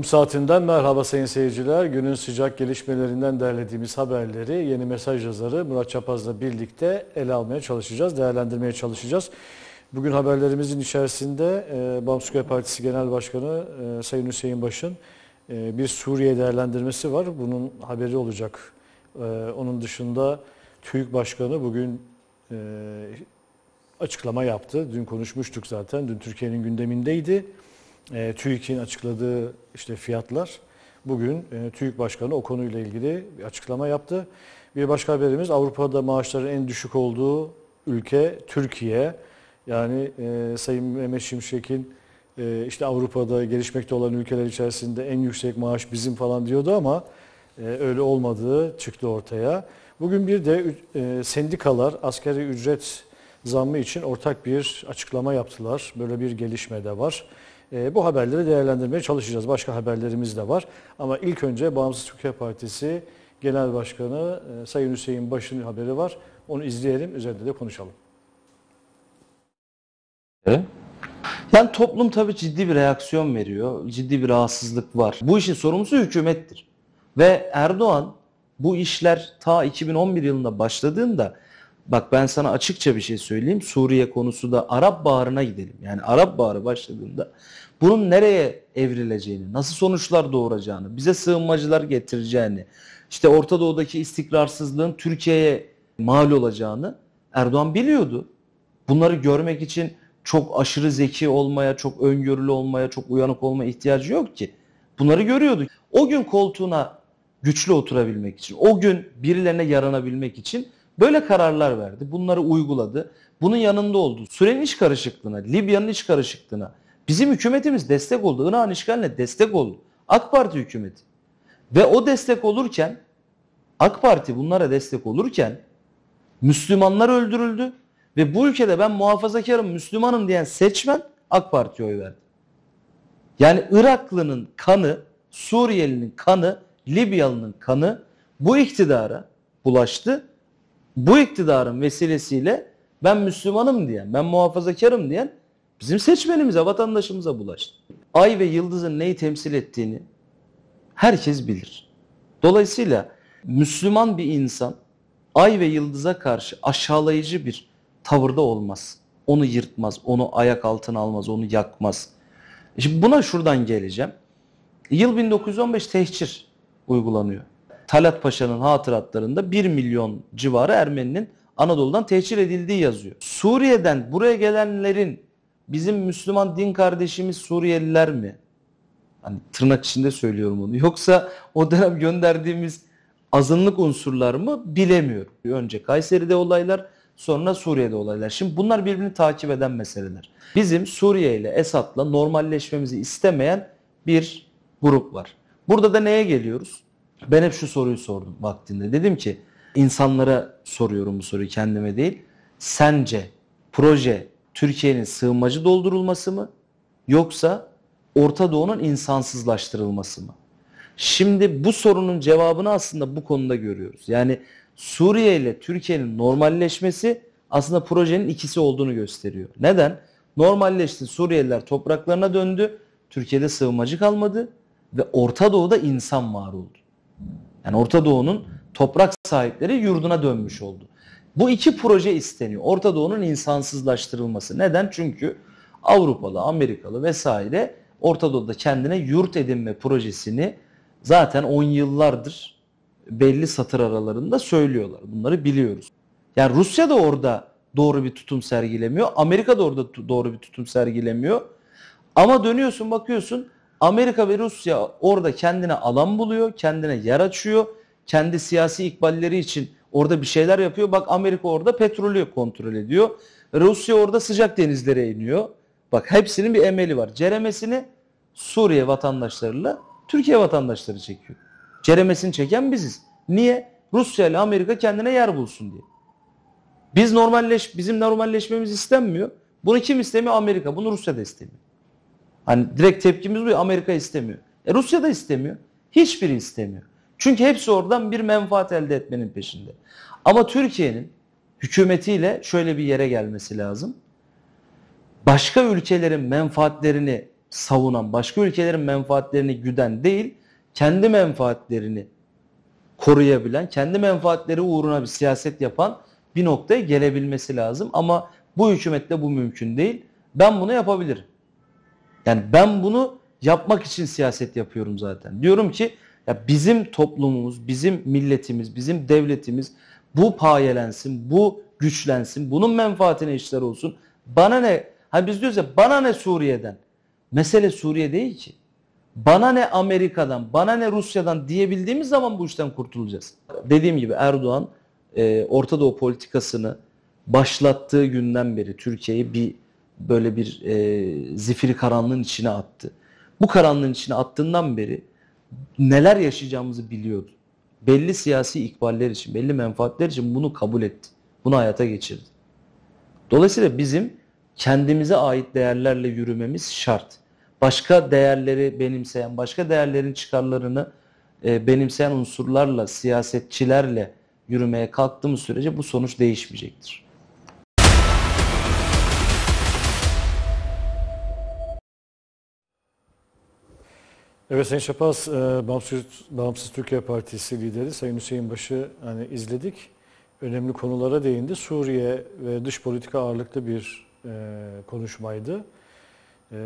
Kum Saati'nden merhaba sayın seyirciler. Günün sıcak gelişmelerinden derlediğimiz haberleri yeni mesaj yazarı Murat Çapaz'la birlikte ele almaya çalışacağız, değerlendirmeye çalışacağız. Bugün haberlerimizin içerisinde e, Bamsköy Partisi Genel Başkanı e, Sayın Hüseyin Baş'ın e, bir Suriye değerlendirmesi var. Bunun haberi olacak. E, onun dışında TÜİK Başkanı bugün e, açıklama yaptı. Dün konuşmuştuk zaten. Dün Türkiye'nin gündemindeydi e, TÜİK'in açıkladığı işte fiyatlar. Bugün e, TÜİK Başkanı o konuyla ilgili bir açıklama yaptı. Bir başka haberimiz Avrupa'da maaşların en düşük olduğu ülke Türkiye. Yani e, Sayın Mehmet Şimşek'in e, işte Avrupa'da gelişmekte olan ülkeler içerisinde en yüksek maaş bizim falan diyordu ama e, öyle olmadığı çıktı ortaya. Bugün bir de e, sendikalar askeri ücret zammı için ortak bir açıklama yaptılar. Böyle bir gelişme de var. Ee, bu haberleri değerlendirmeye çalışacağız. Başka haberlerimiz de var. Ama ilk önce Bağımsız Türkiye Partisi Genel Başkanı e, Sayın Hüseyin Baş'ın haberi var. Onu izleyelim, üzerinde de konuşalım. Yani toplum tabii ciddi bir reaksiyon veriyor. Ciddi bir rahatsızlık var. Bu işin sorumlusu hükümettir. Ve Erdoğan bu işler ta 2011 yılında başladığında Bak ben sana açıkça bir şey söyleyeyim. Suriye konusu da Arap Baharı'na gidelim. Yani Arap Baharı başladığında bunun nereye evrileceğini, nasıl sonuçlar doğuracağını, bize sığınmacılar getireceğini, işte Orta Doğu'daki istikrarsızlığın Türkiye'ye mal olacağını Erdoğan biliyordu. Bunları görmek için çok aşırı zeki olmaya, çok öngörülü olmaya, çok uyanık olmaya ihtiyacı yok ki. Bunları görüyordu. O gün koltuğuna güçlü oturabilmek için, o gün birilerine yaranabilmek için Böyle kararlar verdi. Bunları uyguladı. Bunun yanında oldu. Sürenin iç karışıklığına, Libya'nın iç karışıklığına bizim hükümetimiz destek oldu. Irak'ın işgaline destek oldu. AK Parti hükümeti. Ve o destek olurken AK Parti bunlara destek olurken Müslümanlar öldürüldü ve bu ülkede ben muhafazakarım, Müslümanım diyen seçmen AK Parti'ye oy verdi. Yani Iraklı'nın kanı, Suriyelinin kanı, Libyalının kanı bu iktidara bulaştı bu iktidarın vesilesiyle ben Müslümanım diyen, ben muhafazakarım diyen bizim seçmenimize, vatandaşımıza bulaştı. Ay ve yıldızın neyi temsil ettiğini herkes bilir. Dolayısıyla Müslüman bir insan ay ve yıldıza karşı aşağılayıcı bir tavırda olmaz. Onu yırtmaz, onu ayak altına almaz, onu yakmaz. Şimdi buna şuradan geleceğim. Yıl 1915 tehcir uygulanıyor. Talat Paşa'nın hatıratlarında 1 milyon civarı Ermeninin Anadolu'dan tehcir edildiği yazıyor. Suriye'den buraya gelenlerin bizim Müslüman din kardeşimiz Suriyeliler mi? Hani tırnak içinde söylüyorum onu. Yoksa o dönem gönderdiğimiz azınlık unsurlar mı bilemiyorum. Önce Kayseri'de olaylar sonra Suriye'de olaylar. Şimdi bunlar birbirini takip eden meseleler. Bizim Suriye ile Esad'la normalleşmemizi istemeyen bir grup var. Burada da neye geliyoruz? Ben hep şu soruyu sordum vaktinde. Dedim ki insanlara soruyorum bu soruyu kendime değil. Sence proje Türkiye'nin sığınmacı doldurulması mı yoksa Orta Doğu'nun insansızlaştırılması mı? Şimdi bu sorunun cevabını aslında bu konuda görüyoruz. Yani Suriye ile Türkiye'nin normalleşmesi aslında projenin ikisi olduğunu gösteriyor. Neden? Normalleşti Suriyeliler topraklarına döndü. Türkiye'de sığınmacı kalmadı ve Orta Doğu'da insan var oldu. Yani Orta Doğu'nun toprak sahipleri yurduna dönmüş oldu. Bu iki proje isteniyor. Orta Doğu'nun insansızlaştırılması. Neden? Çünkü Avrupalı, Amerikalı vesaire Orta Doğu'da kendine yurt edinme projesini zaten 10 yıllardır belli satır aralarında söylüyorlar. Bunları biliyoruz. Yani Rusya da orada doğru bir tutum sergilemiyor. Amerika da orada doğru bir tutum sergilemiyor. Ama dönüyorsun bakıyorsun Amerika ve Rusya orada kendine alan buluyor, kendine yer açıyor. Kendi siyasi ikballeri için orada bir şeyler yapıyor. Bak Amerika orada petrolü kontrol ediyor. Rusya orada sıcak denizlere iniyor. Bak hepsinin bir emeli var. Ceremesini Suriye vatandaşlarıyla Türkiye vatandaşları çekiyor. Ceremesini çeken biziz. Niye? Rusya ile Amerika kendine yer bulsun diye. Biz normalleş, bizim normalleşmemiz istenmiyor. Bunu kim istemiyor? Amerika. Bunu Rusya da istemiyor. Hani direkt tepkimiz bu Amerika istemiyor. E Rusya da istemiyor. Hiçbiri istemiyor. Çünkü hepsi oradan bir menfaat elde etmenin peşinde. Ama Türkiye'nin hükümetiyle şöyle bir yere gelmesi lazım. Başka ülkelerin menfaatlerini savunan, başka ülkelerin menfaatlerini güden değil, kendi menfaatlerini koruyabilen, kendi menfaatleri uğruna bir siyaset yapan bir noktaya gelebilmesi lazım. Ama bu hükümetle bu mümkün değil. Ben bunu yapabilirim. Yani ben bunu yapmak için siyaset yapıyorum zaten. Diyorum ki ya bizim toplumumuz, bizim milletimiz, bizim devletimiz bu payelensin, bu güçlensin, bunun menfaatine işler olsun. Bana ne? Hani biz diyoruz ya bana ne Suriye'den? Mesele Suriye değil ki. Bana ne Amerika'dan, bana ne Rusya'dan diyebildiğimiz zaman bu işten kurtulacağız. Dediğim gibi Erdoğan e, Orta Doğu politikasını başlattığı günden beri Türkiye'yi bir böyle bir e, zifiri karanlığın içine attı. Bu karanlığın içine attığından beri neler yaşayacağımızı biliyordu. Belli siyasi ikballer için, belli menfaatler için bunu kabul etti. Bunu hayata geçirdi. Dolayısıyla bizim kendimize ait değerlerle yürümemiz şart. Başka değerleri benimseyen, başka değerlerin çıkarlarını e, benimseyen unsurlarla, siyasetçilerle yürümeye kalktığımız sürece bu sonuç değişmeyecektir. Evet Sayın Şapaz, e, Bağımsız, Bağımsız Türkiye Partisi lideri Sayın Hüseyin Başı hani izledik. Önemli konulara değindi. Suriye ve dış politika ağırlıklı bir e, konuşmaydı. E,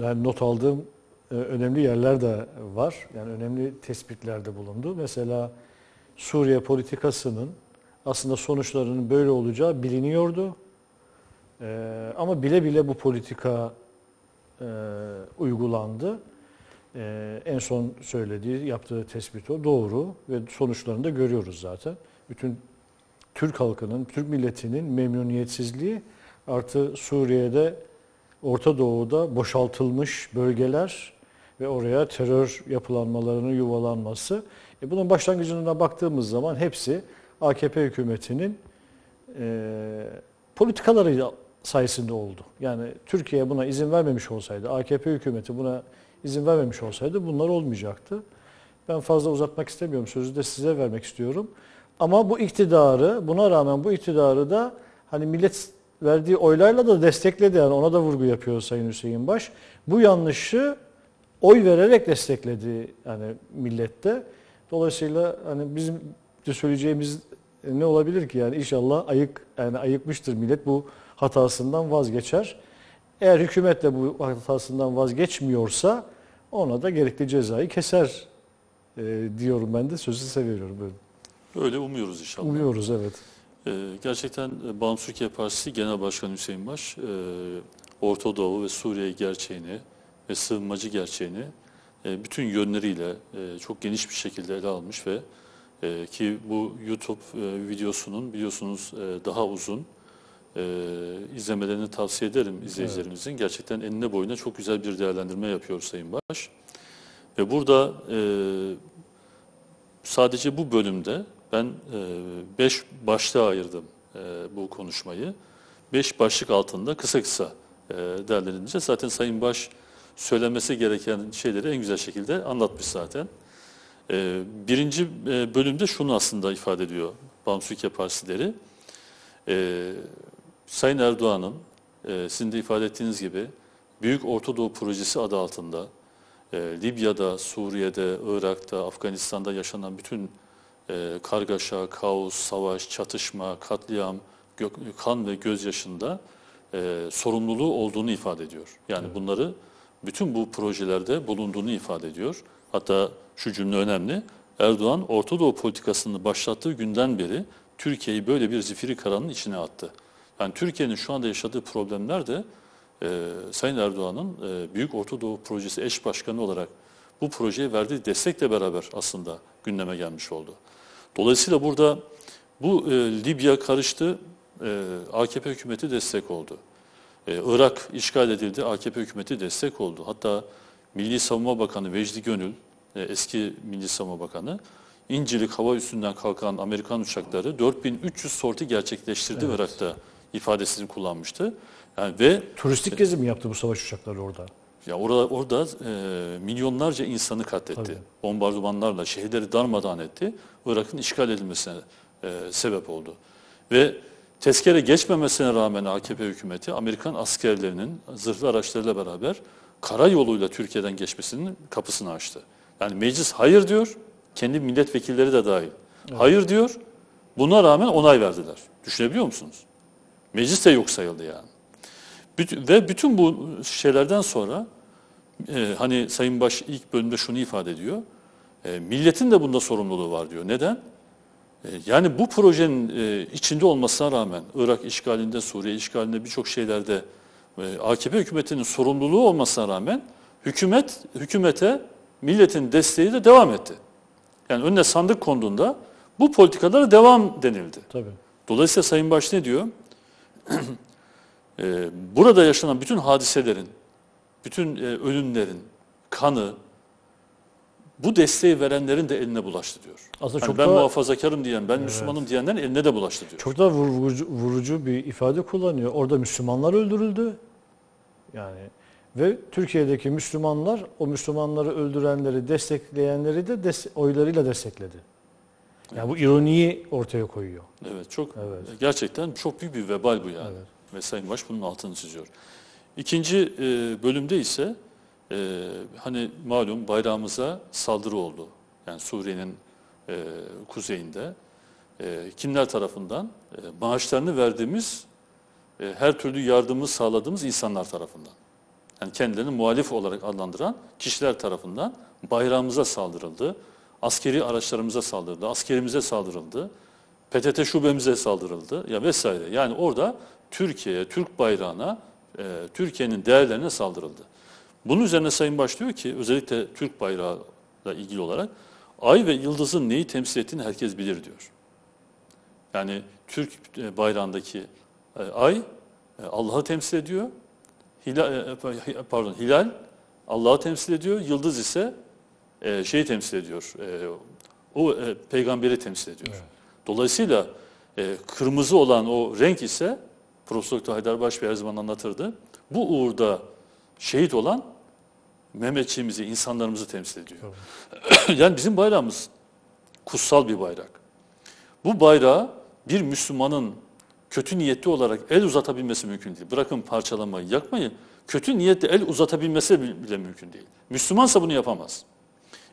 yani not aldığım e, önemli yerler de var. Yani önemli tespitlerde bulundu. Mesela Suriye politikasının aslında sonuçlarının böyle olacağı biliniyordu. E, ama bile bile bu politika e, uygulandı. Ee, en son söylediği, yaptığı tespit o doğru ve sonuçlarını da görüyoruz zaten. Bütün Türk halkının, Türk milletinin memnuniyetsizliği artı Suriye'de, Orta Doğu'da boşaltılmış bölgeler ve oraya terör yapılanmalarının yuvalanması. E bunun başlangıcına baktığımız zaman hepsi AKP hükümetinin e, politikaları sayesinde oldu. Yani Türkiye buna izin vermemiş olsaydı, AKP hükümeti buna izin vermemiş olsaydı bunlar olmayacaktı. Ben fazla uzatmak istemiyorum. Sözü de size vermek istiyorum. Ama bu iktidarı, buna rağmen bu iktidarı da hani millet verdiği oylarla da destekledi. Yani ona da vurgu yapıyor Sayın Hüseyin Baş. Bu yanlışı oy vererek destekledi yani millette. Dolayısıyla hani bizim de söyleyeceğimiz ne olabilir ki yani inşallah ayık yani ayıkmıştır millet bu hatasından vazgeçer. Eğer hükümet de bu hatasından vazgeçmiyorsa ona da gerekli cezayı keser e, diyorum ben de sözü seviyorum böyle. Öyle umuyoruz inşallah. Umuyoruz evet. Ee, gerçekten e, Bağımsız Türkiye Partisi Genel Başkanı Hüseyin Baş e, Orta Doğu ve Suriye gerçeğini ve sığınmacı gerçeğini e, bütün yönleriyle e, çok geniş bir şekilde ele almış ve e, ki bu YouTube e, videosunun biliyorsunuz e, daha uzun e, izlemelerini tavsiye ederim izleyicilerimizin. Evet. Gerçekten enine boyuna çok güzel bir değerlendirme yapıyor Sayın Baş. Ve burada e, sadece bu bölümde ben e, beş başlığa ayırdım e, bu konuşmayı. Beş başlık altında kısa kısa e, değerlendirince zaten Sayın Baş söylemesi gereken şeyleri en güzel şekilde anlatmış zaten. E, birinci e, bölümde şunu aslında ifade ediyor Bamsükya Parsileri. E, Sayın Erdoğan'ın e, sizin de ifade ettiğiniz gibi Büyük Orta Doğu Projesi adı altında e, Libya'da, Suriye'de, Irak'ta, Afganistan'da yaşanan bütün e, kargaşa, kaos, savaş, çatışma, katliam, gök, kan ve gözyaşında e, sorumluluğu olduğunu ifade ediyor. Yani bunları bütün bu projelerde bulunduğunu ifade ediyor. Hatta şu cümle önemli. Erdoğan Orta Doğu politikasını başlattığı günden beri Türkiye'yi böyle bir zifiri karanın içine attı. Yani Türkiye'nin şu anda yaşadığı problemler de e, Sayın Erdoğan'ın e, Büyük Orta Doğu Projesi eş başkanı olarak bu projeye verdiği destekle beraber aslında gündeme gelmiş oldu. Dolayısıyla burada bu e, Libya karıştı, e, AKP hükümeti destek oldu. E, Irak işgal edildi, AKP hükümeti destek oldu. Hatta Milli Savunma Bakanı Vecdi Gönül, e, eski Milli Savunma Bakanı, İncilik hava üstünden kalkan Amerikan uçakları 4300 sorti gerçekleştirdi evet. Irak'ta ifadesini kullanmıştı. Yani ve turistik e, gezi mi yaptı bu savaş uçakları orada? Ya orada orada e, milyonlarca insanı katletti. Tabii. Bombardımanlarla şehirleri darmadağın etti. Irak'ın işgal edilmesine e, sebep oldu. Ve tezkere geçmemesine rağmen AKP hükümeti Amerikan askerlerinin zırhlı araçlarıyla beraber kara yoluyla Türkiye'den geçmesinin kapısını açtı. Yani meclis hayır diyor, kendi milletvekilleri de dahil. Evet. Hayır diyor, buna rağmen onay verdiler. Düşünebiliyor musunuz? Meclis de yok sayıldı yani. ve bütün bu şeylerden sonra e, hani Sayın Baş ilk bölümde şunu ifade ediyor. E, milletin de bunda sorumluluğu var diyor. Neden? E, yani bu projenin e, içinde olmasına rağmen Irak işgalinde, Suriye işgalinde birçok şeylerde e, AKP hükümetinin sorumluluğu olmasına rağmen hükümet hükümete milletin desteği de devam etti. Yani önüne sandık konduğunda bu politikalara devam denildi. Tabii. Dolayısıyla Sayın Baş ne diyor? Ee, burada yaşanan bütün hadiselerin, bütün e, ölümlerin, kanı, bu desteği verenlerin de eline bulaştı diyor. Aslında yani çok ben daha, muhafazakarım diyen, ben evet. Müslümanım diyenlerin eline de bulaştı diyor. Çok da vurucu, vurucu bir ifade kullanıyor. Orada Müslümanlar öldürüldü. Yani ve Türkiye'deki Müslümanlar o Müslümanları öldürenleri destekleyenleri de des oylarıyla destekledi. Yani bu ironiyi ortaya koyuyor. Evet çok evet. gerçekten çok büyük bir vebal bu yani. Evet. Ve Sayın Baş bunun altını çiziyor. İkinci e, bölümde ise e, hani malum bayrağımıza saldırı oldu. Yani Suriye'nin e, kuzeyinde e, kimler tarafından? E, maaşlarını verdiğimiz e, her türlü yardımı sağladığımız insanlar tarafından. Yani kendilerini muhalif olarak adlandıran kişiler tarafından bayrağımıza saldırıldı askeri araçlarımıza saldırıldı, askerimize saldırıldı, PTT şubemize saldırıldı ya vesaire. Yani orada Türkiye'ye, Türk bayrağına, e, Türkiye'nin değerlerine saldırıldı. Bunun üzerine Sayın Baş diyor ki özellikle Türk bayrağıyla ilgili olarak ay ve yıldızın neyi temsil ettiğini herkes bilir diyor. Yani Türk e, bayrağındaki e, ay e, Allah'ı temsil ediyor. Hilal, e, pardon hilal Allah'ı temsil ediyor. Yıldız ise e, şeyi temsil ediyor. E, o e, peygamberi temsil ediyor. Evet. Dolayısıyla e, kırmızı olan o renk ise Profesör Doktor Haydar Başbey her zaman anlatırdı. Bu uğurda şehit olan Mehmetçiğimizi, insanlarımızı temsil ediyor. Evet. yani bizim bayrağımız kutsal bir bayrak. Bu bayrağı bir Müslümanın kötü niyetli olarak el uzatabilmesi mümkün değil. Bırakın parçalamayı, yakmayı, kötü niyetle el uzatabilmesi bile mümkün değil. Müslümansa bunu yapamaz.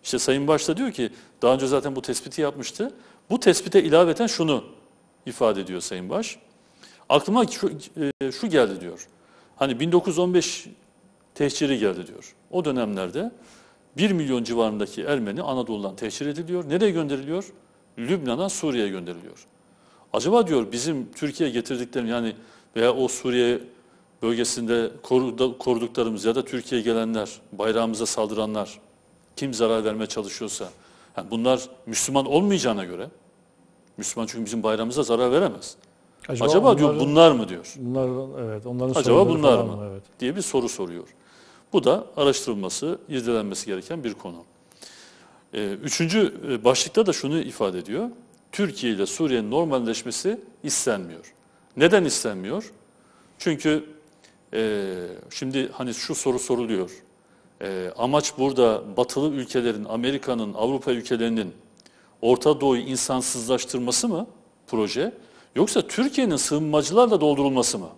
İşte Sayın da diyor ki daha önce zaten bu tespiti yapmıştı. Bu tespite ilaveten şunu ifade ediyor Sayın Baş. Aklıma şu, e, şu geldi diyor. Hani 1915 tehciri geldi diyor. O dönemlerde 1 milyon civarındaki Ermeni Anadolu'dan tehcir ediliyor. Nereye gönderiliyor? Lübnan'a, Suriye'ye gönderiliyor. Acaba diyor bizim Türkiye'ye getirdiklerimiz yani veya o Suriye bölgesinde koruduklarımız ya da Türkiye'ye gelenler, bayrağımıza saldıranlar kim zarar vermeye çalışıyorsa. Yani bunlar Müslüman olmayacağına göre, Müslüman çünkü bizim bayramımıza zarar veremez. Acaba, Acaba onların, diyor bunlar mı diyor. Bunlar, evet, onların Acaba bunlar mı? Evet. diye bir soru soruyor. Bu da araştırılması, izlenmesi gereken bir konu. Ee, üçüncü e, başlıkta da şunu ifade ediyor. Türkiye ile Suriye'nin normalleşmesi istenmiyor. Neden istenmiyor? Çünkü e, şimdi hani şu soru soruluyor. E, amaç burada batılı ülkelerin, Amerika'nın, Avrupa ülkelerinin Orta Doğu'yu insansızlaştırması mı proje? Yoksa Türkiye'nin sığınmacılarla doldurulması mı?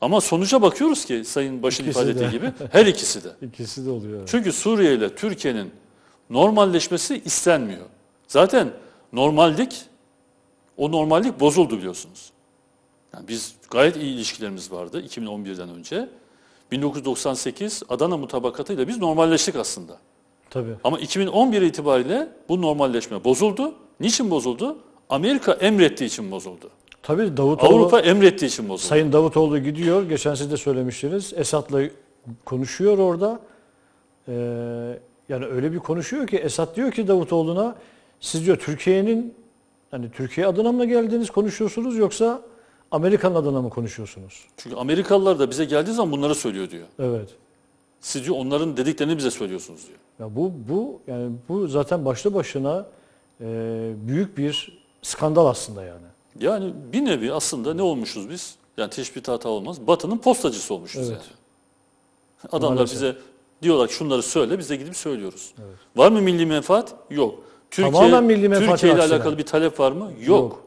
Ama sonuca bakıyoruz ki Sayın Baş'ın ikisi ifade ettiği gibi her ikisi de. ikisi de oluyor. Çünkü Suriye ile Türkiye'nin normalleşmesi istenmiyor. Zaten normallik, o normallik bozuldu biliyorsunuz. Yani biz gayet iyi ilişkilerimiz vardı 2011'den önce. 1998 Adana mutabakatıyla biz normalleştik aslında. Tabii. Ama 2011 itibariyle bu normalleşme bozuldu. Niçin bozuldu? Amerika emrettiği için bozuldu. Tabii Davutoğlu Avrupa emrettiği için bozuldu. Sayın Davutoğlu gidiyor. Geçen siz de söylemiştiniz. Esat'la konuşuyor orada. Ee, yani öyle bir konuşuyor ki Esat diyor ki Davutoğlu'na siz diyor Türkiye'nin hani Türkiye adına mı geldiniz konuşuyorsunuz yoksa Amerikan adına mı konuşuyorsunuz? Çünkü Amerikalılar da bize geldiği zaman bunları söylüyor diyor. Evet. Siz diyor onların dediklerini bize söylüyorsunuz diyor. Ya bu bu yani bu zaten başlı başına e, büyük bir skandal aslında yani. Yani bir nevi aslında ne olmuşuz biz? Yani teşbih hata olmaz. Batı'nın postacısı olmuşuz evet. yani. Adamlar Maalesef. bize diyorlar şunları söyle biz de gidip söylüyoruz. Evet. Var mı milli menfaat? Yok. Türkiye, Tamamen milli menfaat Türkiye ile alakalı bir talep var mı? Yok. Yok.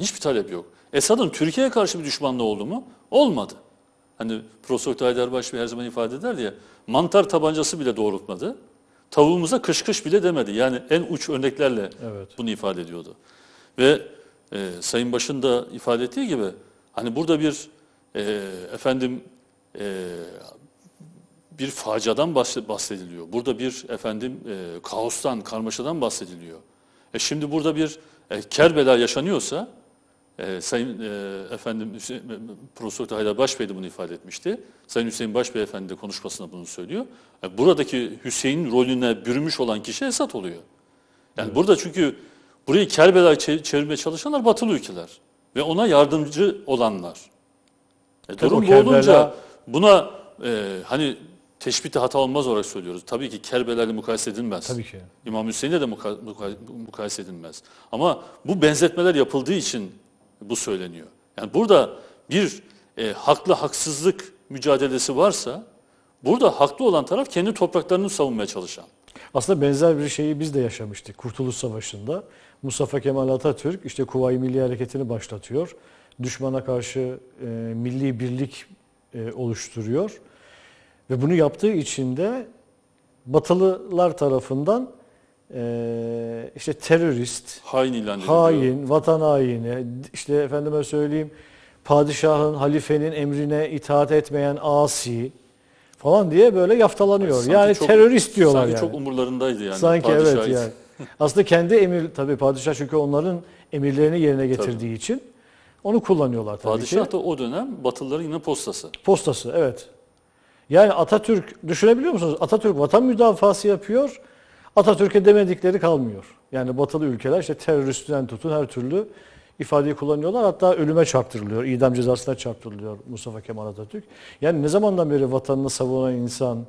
Hiçbir talep yok. Esad'ın Türkiye'ye karşı bir düşmanlığı oldu mu? Olmadı. Hani Profesör Haydarbaş Bey her zaman ifade eder ya, mantar tabancası bile doğrultmadı. Tavuğumuza kış kış bile demedi. Yani en uç örneklerle evet. bunu ifade ediyordu. Ve e, Sayın Baş'ın da ifade ettiği gibi hani burada bir e, efendim e, bir faciadan bahsediliyor. Burada bir efendim e, kaostan, karmaşadan bahsediliyor. E şimdi burada bir e, Kerbela yaşanıyorsa e, Sayın e, efendim e, Profesör Haydar Başbey de bunu ifade etmişti. Sayın Hüseyin Başbey Efendi de konuşmasında bunu söylüyor. Yani e, buradaki Hüseyin rolüne bürümüş olan kişi esat oluyor. Yani evet. burada çünkü burayı Kerbela'ya çevirmeye çalışanlar batılı ülkeler ve ona yardımcı olanlar. E, durum bu olunca buna e, hani teşbihte hata olmaz olarak söylüyoruz. Tabii ki Kerbela'yla mukayese edilmez. Tabii ki. İmam Hüseyin'le de muka, muka, mukayese edilmez. Ama bu benzetmeler yapıldığı için bu söyleniyor. Yani burada bir e, haklı haksızlık mücadelesi varsa burada haklı olan taraf kendi topraklarını savunmaya çalışan. Aslında benzer bir şeyi biz de yaşamıştık Kurtuluş Savaşı'nda. Mustafa Kemal Atatürk işte Kuvayi Milli Hareketi'ni başlatıyor. Düşmana karşı e, milli birlik e, oluşturuyor. Ve bunu yaptığı için de Batılılar tarafından e, işte terörist, hain, ilan hain vatan haini, işte efendime söyleyeyim padişahın, halifenin emrine itaat etmeyen asi falan diye böyle yaftalanıyor. Sanki yani çok, terörist diyorlar sanki yani. Sanki çok umurlarındaydı yani. Sanki Padişah evet yani. Aslında kendi emir tabii padişah çünkü onların emirlerini yerine getirdiği tabii. için onu kullanıyorlar tabii Padişah ki. da o dönem Batılıların yine postası. Postası evet. Yani Atatürk düşünebiliyor musunuz? Atatürk vatan müdafası yapıyor. Atatürk'e demedikleri kalmıyor. Yani batılı ülkeler işte teröristten tutun her türlü ifadeyi kullanıyorlar. Hatta ölüme çarptırılıyor, idam cezasına çarptırılıyor Mustafa Kemal Atatürk. Yani ne zamandan beri vatanını savunan insan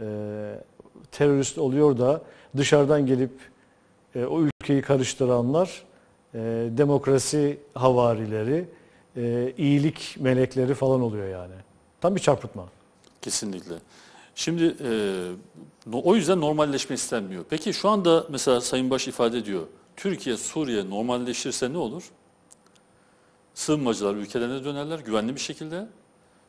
e, terörist oluyor da dışarıdan gelip e, o ülkeyi karıştıranlar e, demokrasi havarileri, e, iyilik melekleri falan oluyor yani. Tam bir çarpıtma. Kesinlikle. Şimdi e, o yüzden normalleşme istenmiyor. Peki şu anda mesela Sayın Baş ifade ediyor. Türkiye, Suriye normalleşirse ne olur? Sığınmacılar ülkelerine dönerler güvenli bir şekilde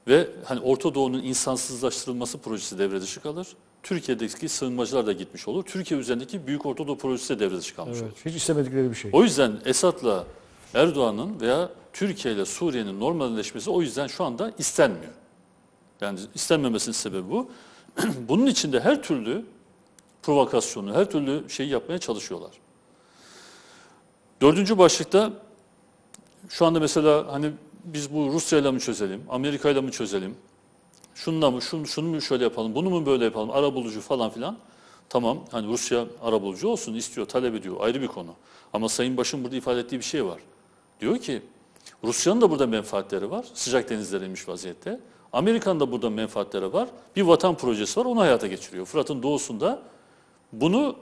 ve hani Orta Doğu'nun insansızlaştırılması projesi devre dışı kalır. Türkiye'deki sığınmacılar da gitmiş olur. Türkiye üzerindeki Büyük Orta Doğu projesi de devre dışı kalmış evet, olur. Hiç istemedikleri bir şey. O yüzden Esad'la Erdoğan'ın veya Türkiye ile Suriye'nin normalleşmesi o yüzden şu anda istenmiyor. Yani istenmemesinin sebebi bu. bunun içinde her türlü provokasyonu, her türlü şeyi yapmaya çalışıyorlar. Dördüncü başlıkta şu anda mesela hani biz bu Rusya'yla mı çözelim, Amerika'yla mı çözelim, şununla mı, şunu, şunu mu şöyle yapalım, bunu mu böyle yapalım, arabulucu falan filan. Tamam hani Rusya arabulucu olsun istiyor, talep ediyor ayrı bir konu. Ama Sayın Baş'ın burada ifade ettiği bir şey var. Diyor ki Rusya'nın da burada menfaatleri var. Sıcak denizler inmiş vaziyette. Amerika'nın da burada menfaatleri var. Bir vatan projesi var onu hayata geçiriyor. Fırat'ın doğusunda bunu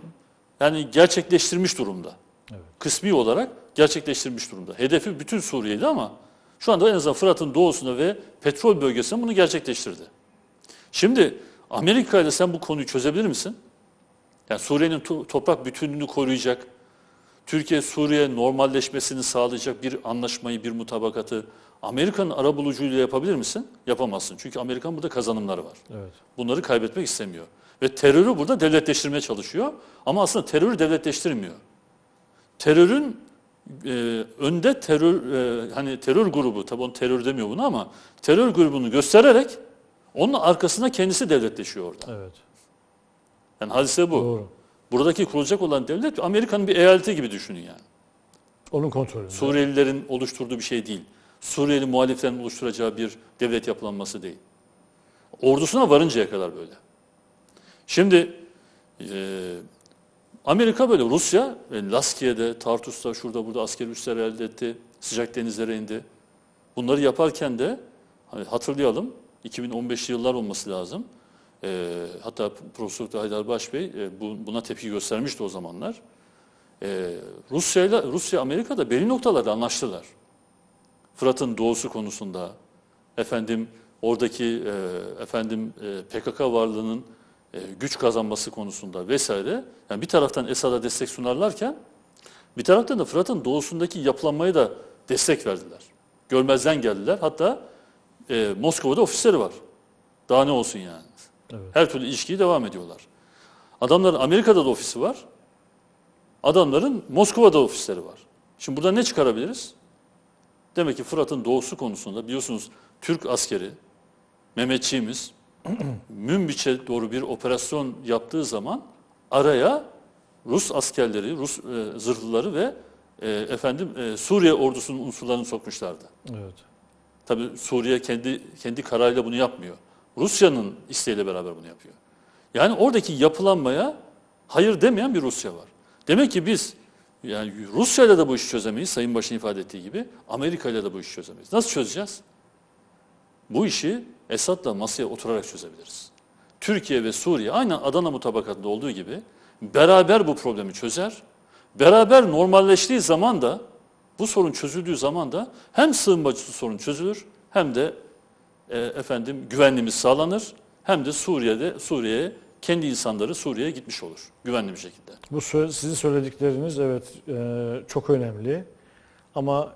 yani gerçekleştirmiş durumda. Evet. Kısmi olarak gerçekleştirmiş durumda. Hedefi bütün Suriye'ydi ama şu anda en azından Fırat'ın doğusuna ve petrol bölgesine bunu gerçekleştirdi. Şimdi Amerika ile sen bu konuyu çözebilir misin? Yani Suriye'nin to toprak bütünlüğünü koruyacak, Türkiye-Suriye normalleşmesini sağlayacak bir anlaşmayı, bir mutabakatı Amerikan arabuluculuğu yapabilir misin? Yapamazsın. Çünkü Amerikan burada kazanımları var. Evet. Bunları kaybetmek istemiyor. Ve terörü burada devletleştirmeye çalışıyor. Ama aslında terörü devletleştirmiyor. Terörün e, önde terör e, hani terör grubu tabi onu terör demiyor bunu ama terör grubunu göstererek onun arkasına kendisi devletleşiyor orada. Evet. Yani hadise bu. Doğru. Buradaki kurulacak olan devlet Amerika'nın bir eyaleti gibi düşünün yani. Onun kontrolü. Suriyelilerin oluşturduğu bir şey değil. Suriyeli muhaliflerin oluşturacağı bir devlet yapılanması değil. Ordusuna varıncaya kadar böyle. Şimdi e, Amerika böyle, Rusya yani e, Laskiye'de, Tartus'ta, şurada burada askeri üsler elde etti, sıcak denizlere indi. Bunları yaparken de hani hatırlayalım 2015'li yıllar olması lazım. E, hatta Profesör Haydar Baş Bey e, bu, buna tepki göstermişti o zamanlar. E, Rusya ile Rusya Amerika da belli noktalarda anlaştılar. Fırat'ın doğusu konusunda, efendim oradaki e, efendim e, PKK varlığının e, güç kazanması konusunda vesaire. Yani bir taraftan Esad'a destek sunarlarken bir taraftan da Fırat'ın doğusundaki yapılanmayı da destek verdiler. Görmezden geldiler. Hatta e, Moskova'da ofisleri var. Daha ne olsun yani. Evet. Her türlü ilişkiyi devam ediyorlar. Adamların Amerika'da da ofisi var. Adamların Moskova'da ofisleri var. Şimdi buradan ne çıkarabiliriz? Demek ki Fırat'ın doğusu konusunda biliyorsunuz Türk askeri Mehmetçiğimiz Münbiç'e doğru bir operasyon yaptığı zaman araya Rus askerleri, Rus e, zırhlıları ve e, efendim e, Suriye ordusunun unsurlarını sokmuşlardı. Evet. Tabii Suriye kendi kendi kararıyla bunu yapmıyor. Rusya'nın isteğiyle beraber bunu yapıyor. Yani oradaki yapılanmaya hayır demeyen bir Rusya var. Demek ki biz yani Rusya ile de bu işi çözemeyiz Sayın Baş'ın ifade ettiği gibi. Amerika ile de bu işi çözemeyiz. Nasıl çözeceğiz? Bu işi Esad'la masaya oturarak çözebiliriz. Türkiye ve Suriye aynen Adana mutabakatında olduğu gibi beraber bu problemi çözer. Beraber normalleştiği zaman da bu sorun çözüldüğü zaman da hem sığınmacısı sorun çözülür hem de e, efendim güvenliğimiz sağlanır hem de Suriye'de Suriye'ye kendi insanları Suriye'ye gitmiş olur güvenli bir şekilde. Bu sizin söyledikleriniz evet e, çok önemli ama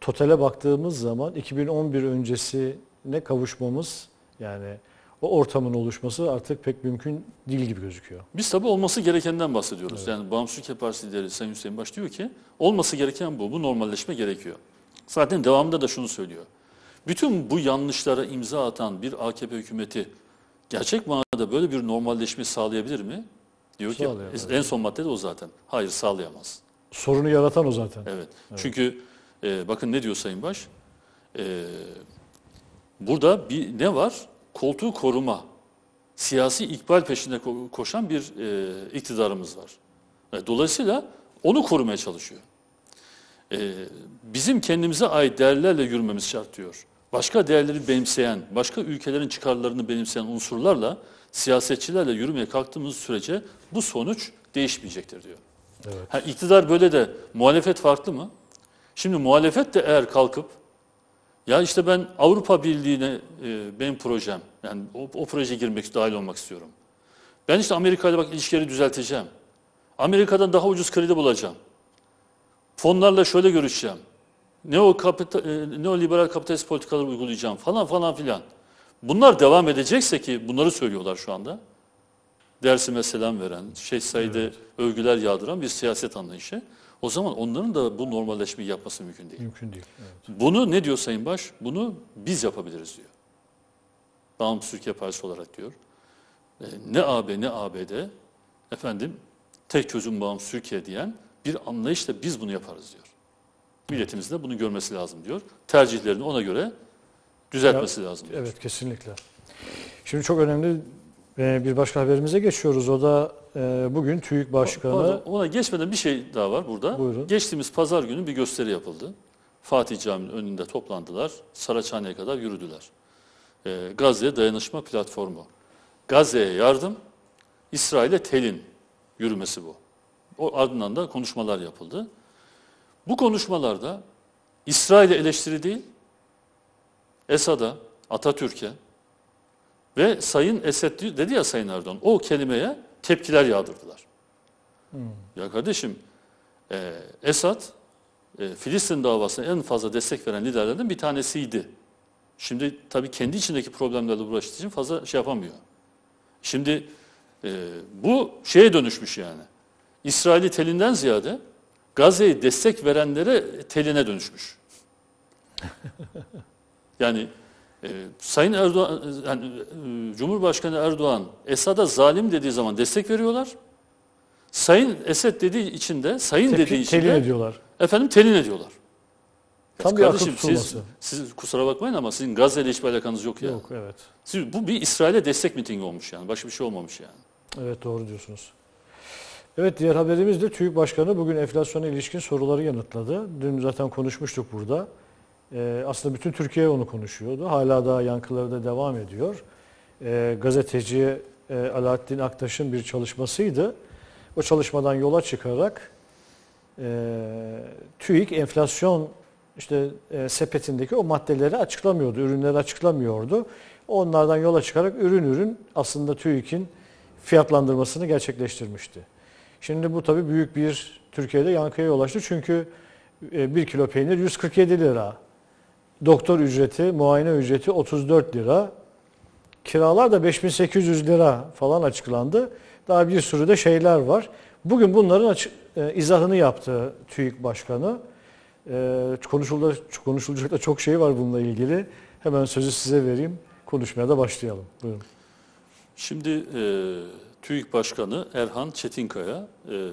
totale baktığımız zaman 2011 öncesine kavuşmamız yani o ortamın oluşması artık pek mümkün değil gibi gözüküyor. Biz tabii olması gerekenden bahsediyoruz. Evet. Yani Bağımsızlık Partisi lideri Sayın Hüseyin Baş diyor ki olması gereken bu, bu normalleşme gerekiyor. Zaten devamında da şunu söylüyor. Bütün bu yanlışlara imza atan bir AKP hükümeti gerçek manada böyle bir normalleşme sağlayabilir mi? Diyor ki Sağlayamaz. en son madde de o zaten. Hayır sağlayamaz. Sorunu yaratan o zaten. Evet. evet. Çünkü e, bakın ne diyor Sayın Baş? E, burada bir ne var? Koltuğu koruma, siyasi ikbal peşinde ko koşan bir e, iktidarımız var. E, dolayısıyla onu korumaya çalışıyor. E, bizim kendimize ait değerlerle yürümemiz şart diyor başka değerleri benimseyen, başka ülkelerin çıkarlarını benimseyen unsurlarla, siyasetçilerle yürümeye kalktığımız sürece bu sonuç değişmeyecektir diyor. Evet. Ha, iktidar böyle de muhalefet farklı mı? Şimdi muhalefet de eğer kalkıp ya işte ben Avrupa Birliği'ne e, benim projem, yani o, o projeye girmek, dahil olmak istiyorum. Ben işte Amerika ile bak ilişkileri düzelteceğim. Amerika'dan daha ucuz kredi bulacağım. Fonlarla şöyle görüşeceğim neo kapital, e, neoliberal kapitalist politikaları uygulayacağım falan falan filan. Bunlar devam edecekse ki bunları söylüyorlar şu anda. Dersime selam veren, şey sayıda evet. övgüler yağdıran bir siyaset anlayışı. O zaman onların da bu normalleşmeyi yapması mümkün değil. Mümkün değil. Evet. Bunu ne diyor Sayın Baş? Bunu biz yapabiliriz diyor. Bağımsız Türkiye Partisi olarak diyor. E, ne AB ne ABD efendim tek çözüm bağımsız Türkiye diyen bir anlayışla biz bunu yaparız diyor. Milletimiz de bunu görmesi lazım diyor. Tercihlerini ona göre düzeltmesi ya, lazım. Diyor. Evet kesinlikle. Şimdi çok önemli e, bir başka haberimize geçiyoruz. O da e, bugün TÜİK Başkanı... Pardon, ona geçmeden bir şey daha var burada. Buyurun. Geçtiğimiz pazar günü bir gösteri yapıldı. Fatih Camii'nin önünde toplandılar. Saraçhane'ye kadar yürüdüler. E, Gazze Dayanışma Platformu. Gazze'ye yardım, İsrail'e telin yürümesi bu. O ardından da konuşmalar yapıldı. Bu konuşmalarda İsrail'e eleştiri değil, Esad'a, Atatürk'e ve Sayın Esed dedi ya Sayın Erdoğan, o kelimeye tepkiler yağdırdılar. Hmm. Ya kardeşim, e, Esad e, Filistin davasına en fazla destek veren liderlerden bir tanesiydi. Şimdi tabii kendi içindeki problemlerle uğraştığı için fazla şey yapamıyor. Şimdi e, bu şeye dönüşmüş yani. İsrail'i telinden ziyade Gazze'ye destek verenlere teline dönüşmüş. yani e, Sayın Erdoğan, yani, e, Cumhurbaşkanı Erdoğan Esad'a zalim dediği zaman destek veriyorlar. Sayın Esed dediği içinde, Sayın Tepki, dediği içinde. Telin ediyorlar. Efendim telin ediyorlar. Tam ya bir kardeşim akıl siz, siz kusura bakmayın ama sizin Gazze ile hiçbir alakanız yok ya. Yok evet. Siz, bu bir İsrail'e destek mitingi olmuş yani. Başka bir şey olmamış yani. Evet doğru diyorsunuz. Evet diğer haberimiz de TÜİK Başkanı bugün enflasyona ilişkin soruları yanıtladı. Dün zaten konuşmuştuk burada. Ee, aslında bütün Türkiye onu konuşuyordu. Hala daha yankıları da devam ediyor. Ee, gazeteci e, Alaaddin Aktaş'ın bir çalışmasıydı. O çalışmadan yola çıkarak e, TÜİK enflasyon işte e, sepetindeki o maddeleri açıklamıyordu, ürünleri açıklamıyordu. Onlardan yola çıkarak ürün ürün aslında TÜİK'in fiyatlandırmasını gerçekleştirmişti. Şimdi bu tabii büyük bir Türkiye'de yankıya yol açtı. Çünkü 1 e, kilo peynir 147 lira. Doktor ücreti, muayene ücreti 34 lira. Kiralar da 5800 lira falan açıklandı. Daha bir sürü de şeyler var. Bugün bunların açık, e, izahını yaptı TÜİK Başkanı. E, konuşulacak, konuşulacak da çok şey var bununla ilgili. Hemen sözü size vereyim. Konuşmaya da başlayalım. Buyurun. Şimdi e, TÜİK Başkanı Erhan Çetinkaya, e,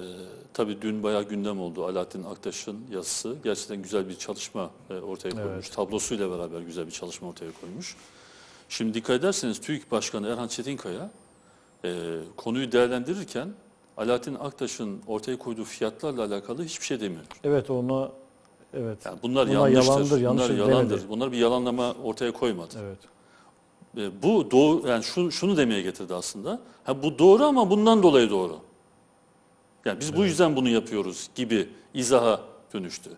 tabii dün bayağı gündem oldu Alaaddin Aktaş'ın yazısı. Gerçekten güzel bir çalışma e, ortaya koymuş. Evet. Tablosuyla beraber güzel bir çalışma ortaya koymuş. Şimdi dikkat ederseniz TÜİK Başkanı Erhan Çetinkaya e, konuyu değerlendirirken Alaaddin Aktaş'ın ortaya koyduğu fiyatlarla alakalı hiçbir şey demiyor. Evet ona evet. Yani bunlar Buna yanlıştır. Yalandır, bunlar yalandır. Demedi. Bunlar bir yalanlama ortaya koymadı. Evet. Ee, bu doğru, yani şu, şunu demeye getirdi aslında. Ha, bu doğru ama bundan dolayı doğru. Yani biz evet. bu yüzden bunu yapıyoruz gibi izaha dönüştü.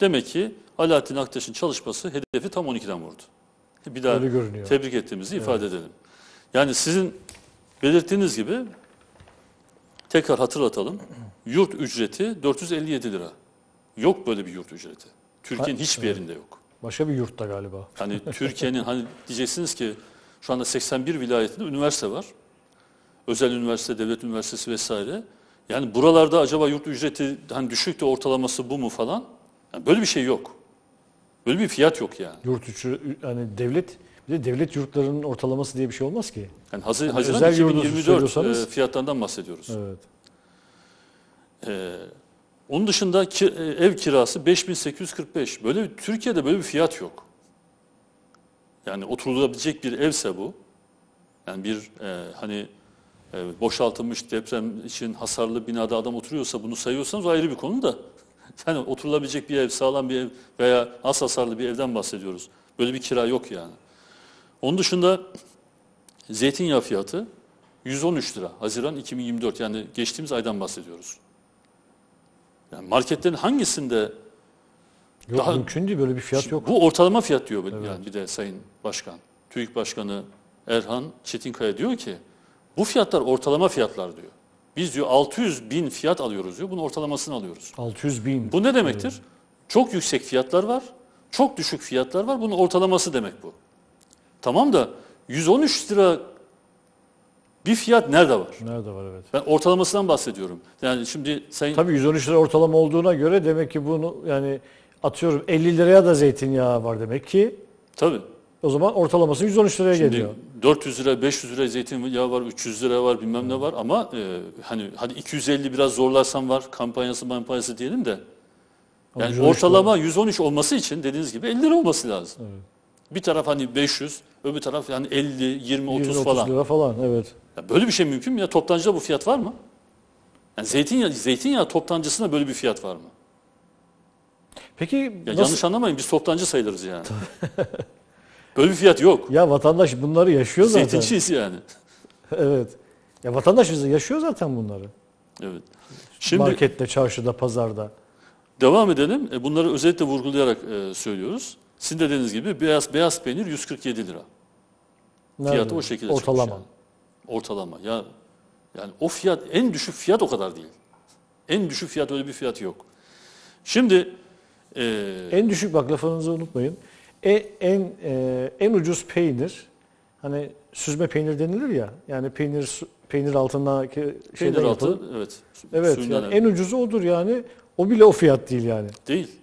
Demek ki Alaaddin Aktaş'ın çalışması hedefi tam 12'den vurdu. Bir daha tebrik ettiğimizi evet. ifade edelim. Yani sizin belirttiğiniz gibi tekrar hatırlatalım. Yurt ücreti 457 lira. Yok böyle bir yurt ücreti. Türkiye'nin hiçbir evet. yerinde yok. Başka bir yurtta galiba. Yani Türkiye'nin hani diyeceksiniz ki şu anda 81 vilayetinde üniversite var. Özel üniversite, devlet üniversitesi vesaire. Yani buralarda acaba yurt ücreti hani düşük de ortalaması bu mu falan? Yani böyle bir şey yok. Böyle bir fiyat yok yani. Yurt ücreti. yani devlet bir de devlet yurtlarının ortalaması diye bir şey olmaz ki. Yani hazır, yani Haziran özel 2024 e, fiyatlarından bahsediyoruz. Evet. Ee, onun dışında ki, e, ev kirası 5845. Böyle bir, Türkiye'de böyle bir fiyat yok. Yani oturulabilecek bir evse bu. Yani bir e, hani e, boşaltılmış deprem için hasarlı binada adam oturuyorsa bunu sayıyorsanız ayrı bir konu da. Yani oturulabilecek bir ev, sağlam bir ev veya az hasarlı bir evden bahsediyoruz. Böyle bir kira yok yani. Onun dışında zeytinyağı fiyatı 113 lira. Haziran 2024 yani geçtiğimiz aydan bahsediyoruz. Yani marketlerin hangisinde Yok daha, mümkün değil böyle bir fiyat yok. Bu ortalama fiyat diyor evet. yani bir de Sayın Başkan. TÜİK Başkanı Erhan Çetinkaya diyor ki bu fiyatlar ortalama fiyatlar diyor. Biz diyor 600 bin fiyat alıyoruz diyor. Bunun ortalamasını alıyoruz. 600 bin. Bu ne demektir? Evet. Çok yüksek fiyatlar var. Çok düşük fiyatlar var. Bunun ortalaması demek bu. Tamam da 113 lira bir fiyat nerede var? Nerede var evet. Ben ortalamasından bahsediyorum. Yani şimdi sen Tabii 113 lira ortalama olduğuna göre demek ki bunu yani atıyorum 50 liraya da zeytinyağı var demek ki. Tabii. O zaman ortalaması 113 liraya Şimdi geliyor. 400 lira, 500 lira zeytinyağı var, 300 lira var bilmem ne var ama e, hani hadi 250 biraz zorlarsam var kampanyası kampanyası diyelim de. Yani ortalama 113 olması için dediğiniz gibi 50 lira olması lazım. Evet. Bir taraf hani 500, öbür taraf yani 50, 20, 30 130 falan. lira falan evet. Ya böyle bir şey mümkün mü? Ya toptancıda bu fiyat var mı? Yani zeytinyağı, zeytinyağı toptancısında böyle bir fiyat var mı? Peki Ya nasıl? yanlış anlamayın biz toptancı sayılırız yani. böyle bir fiyat yok. Ya vatandaş bunları yaşıyor zaten. Zeytinciyiz yani. Evet. Ya vatandaş bizi yaşıyor zaten bunları. Evet. Şimdi Markette, çarşıda, pazarda. devam edelim. E, bunları özellikle vurgulayarak e, söylüyoruz. Sizin de dediğiniz gibi beyaz beyaz peynir 147 lira. Nerede? Fiyatı o şekilde Ortalama. Yani. Ortalama. Ya yani o fiyat en düşük fiyat o kadar değil. En düşük fiyat öyle bir fiyat yok. Şimdi e, en düşük bak lafınızı unutmayın. E, en e, en ucuz peynir hani süzme peynir denilir ya. Yani peynir peynir altındaki peynir altı yapalım. evet. Evet yani en ucuzu odur yani. O bile o fiyat değil yani. Değil.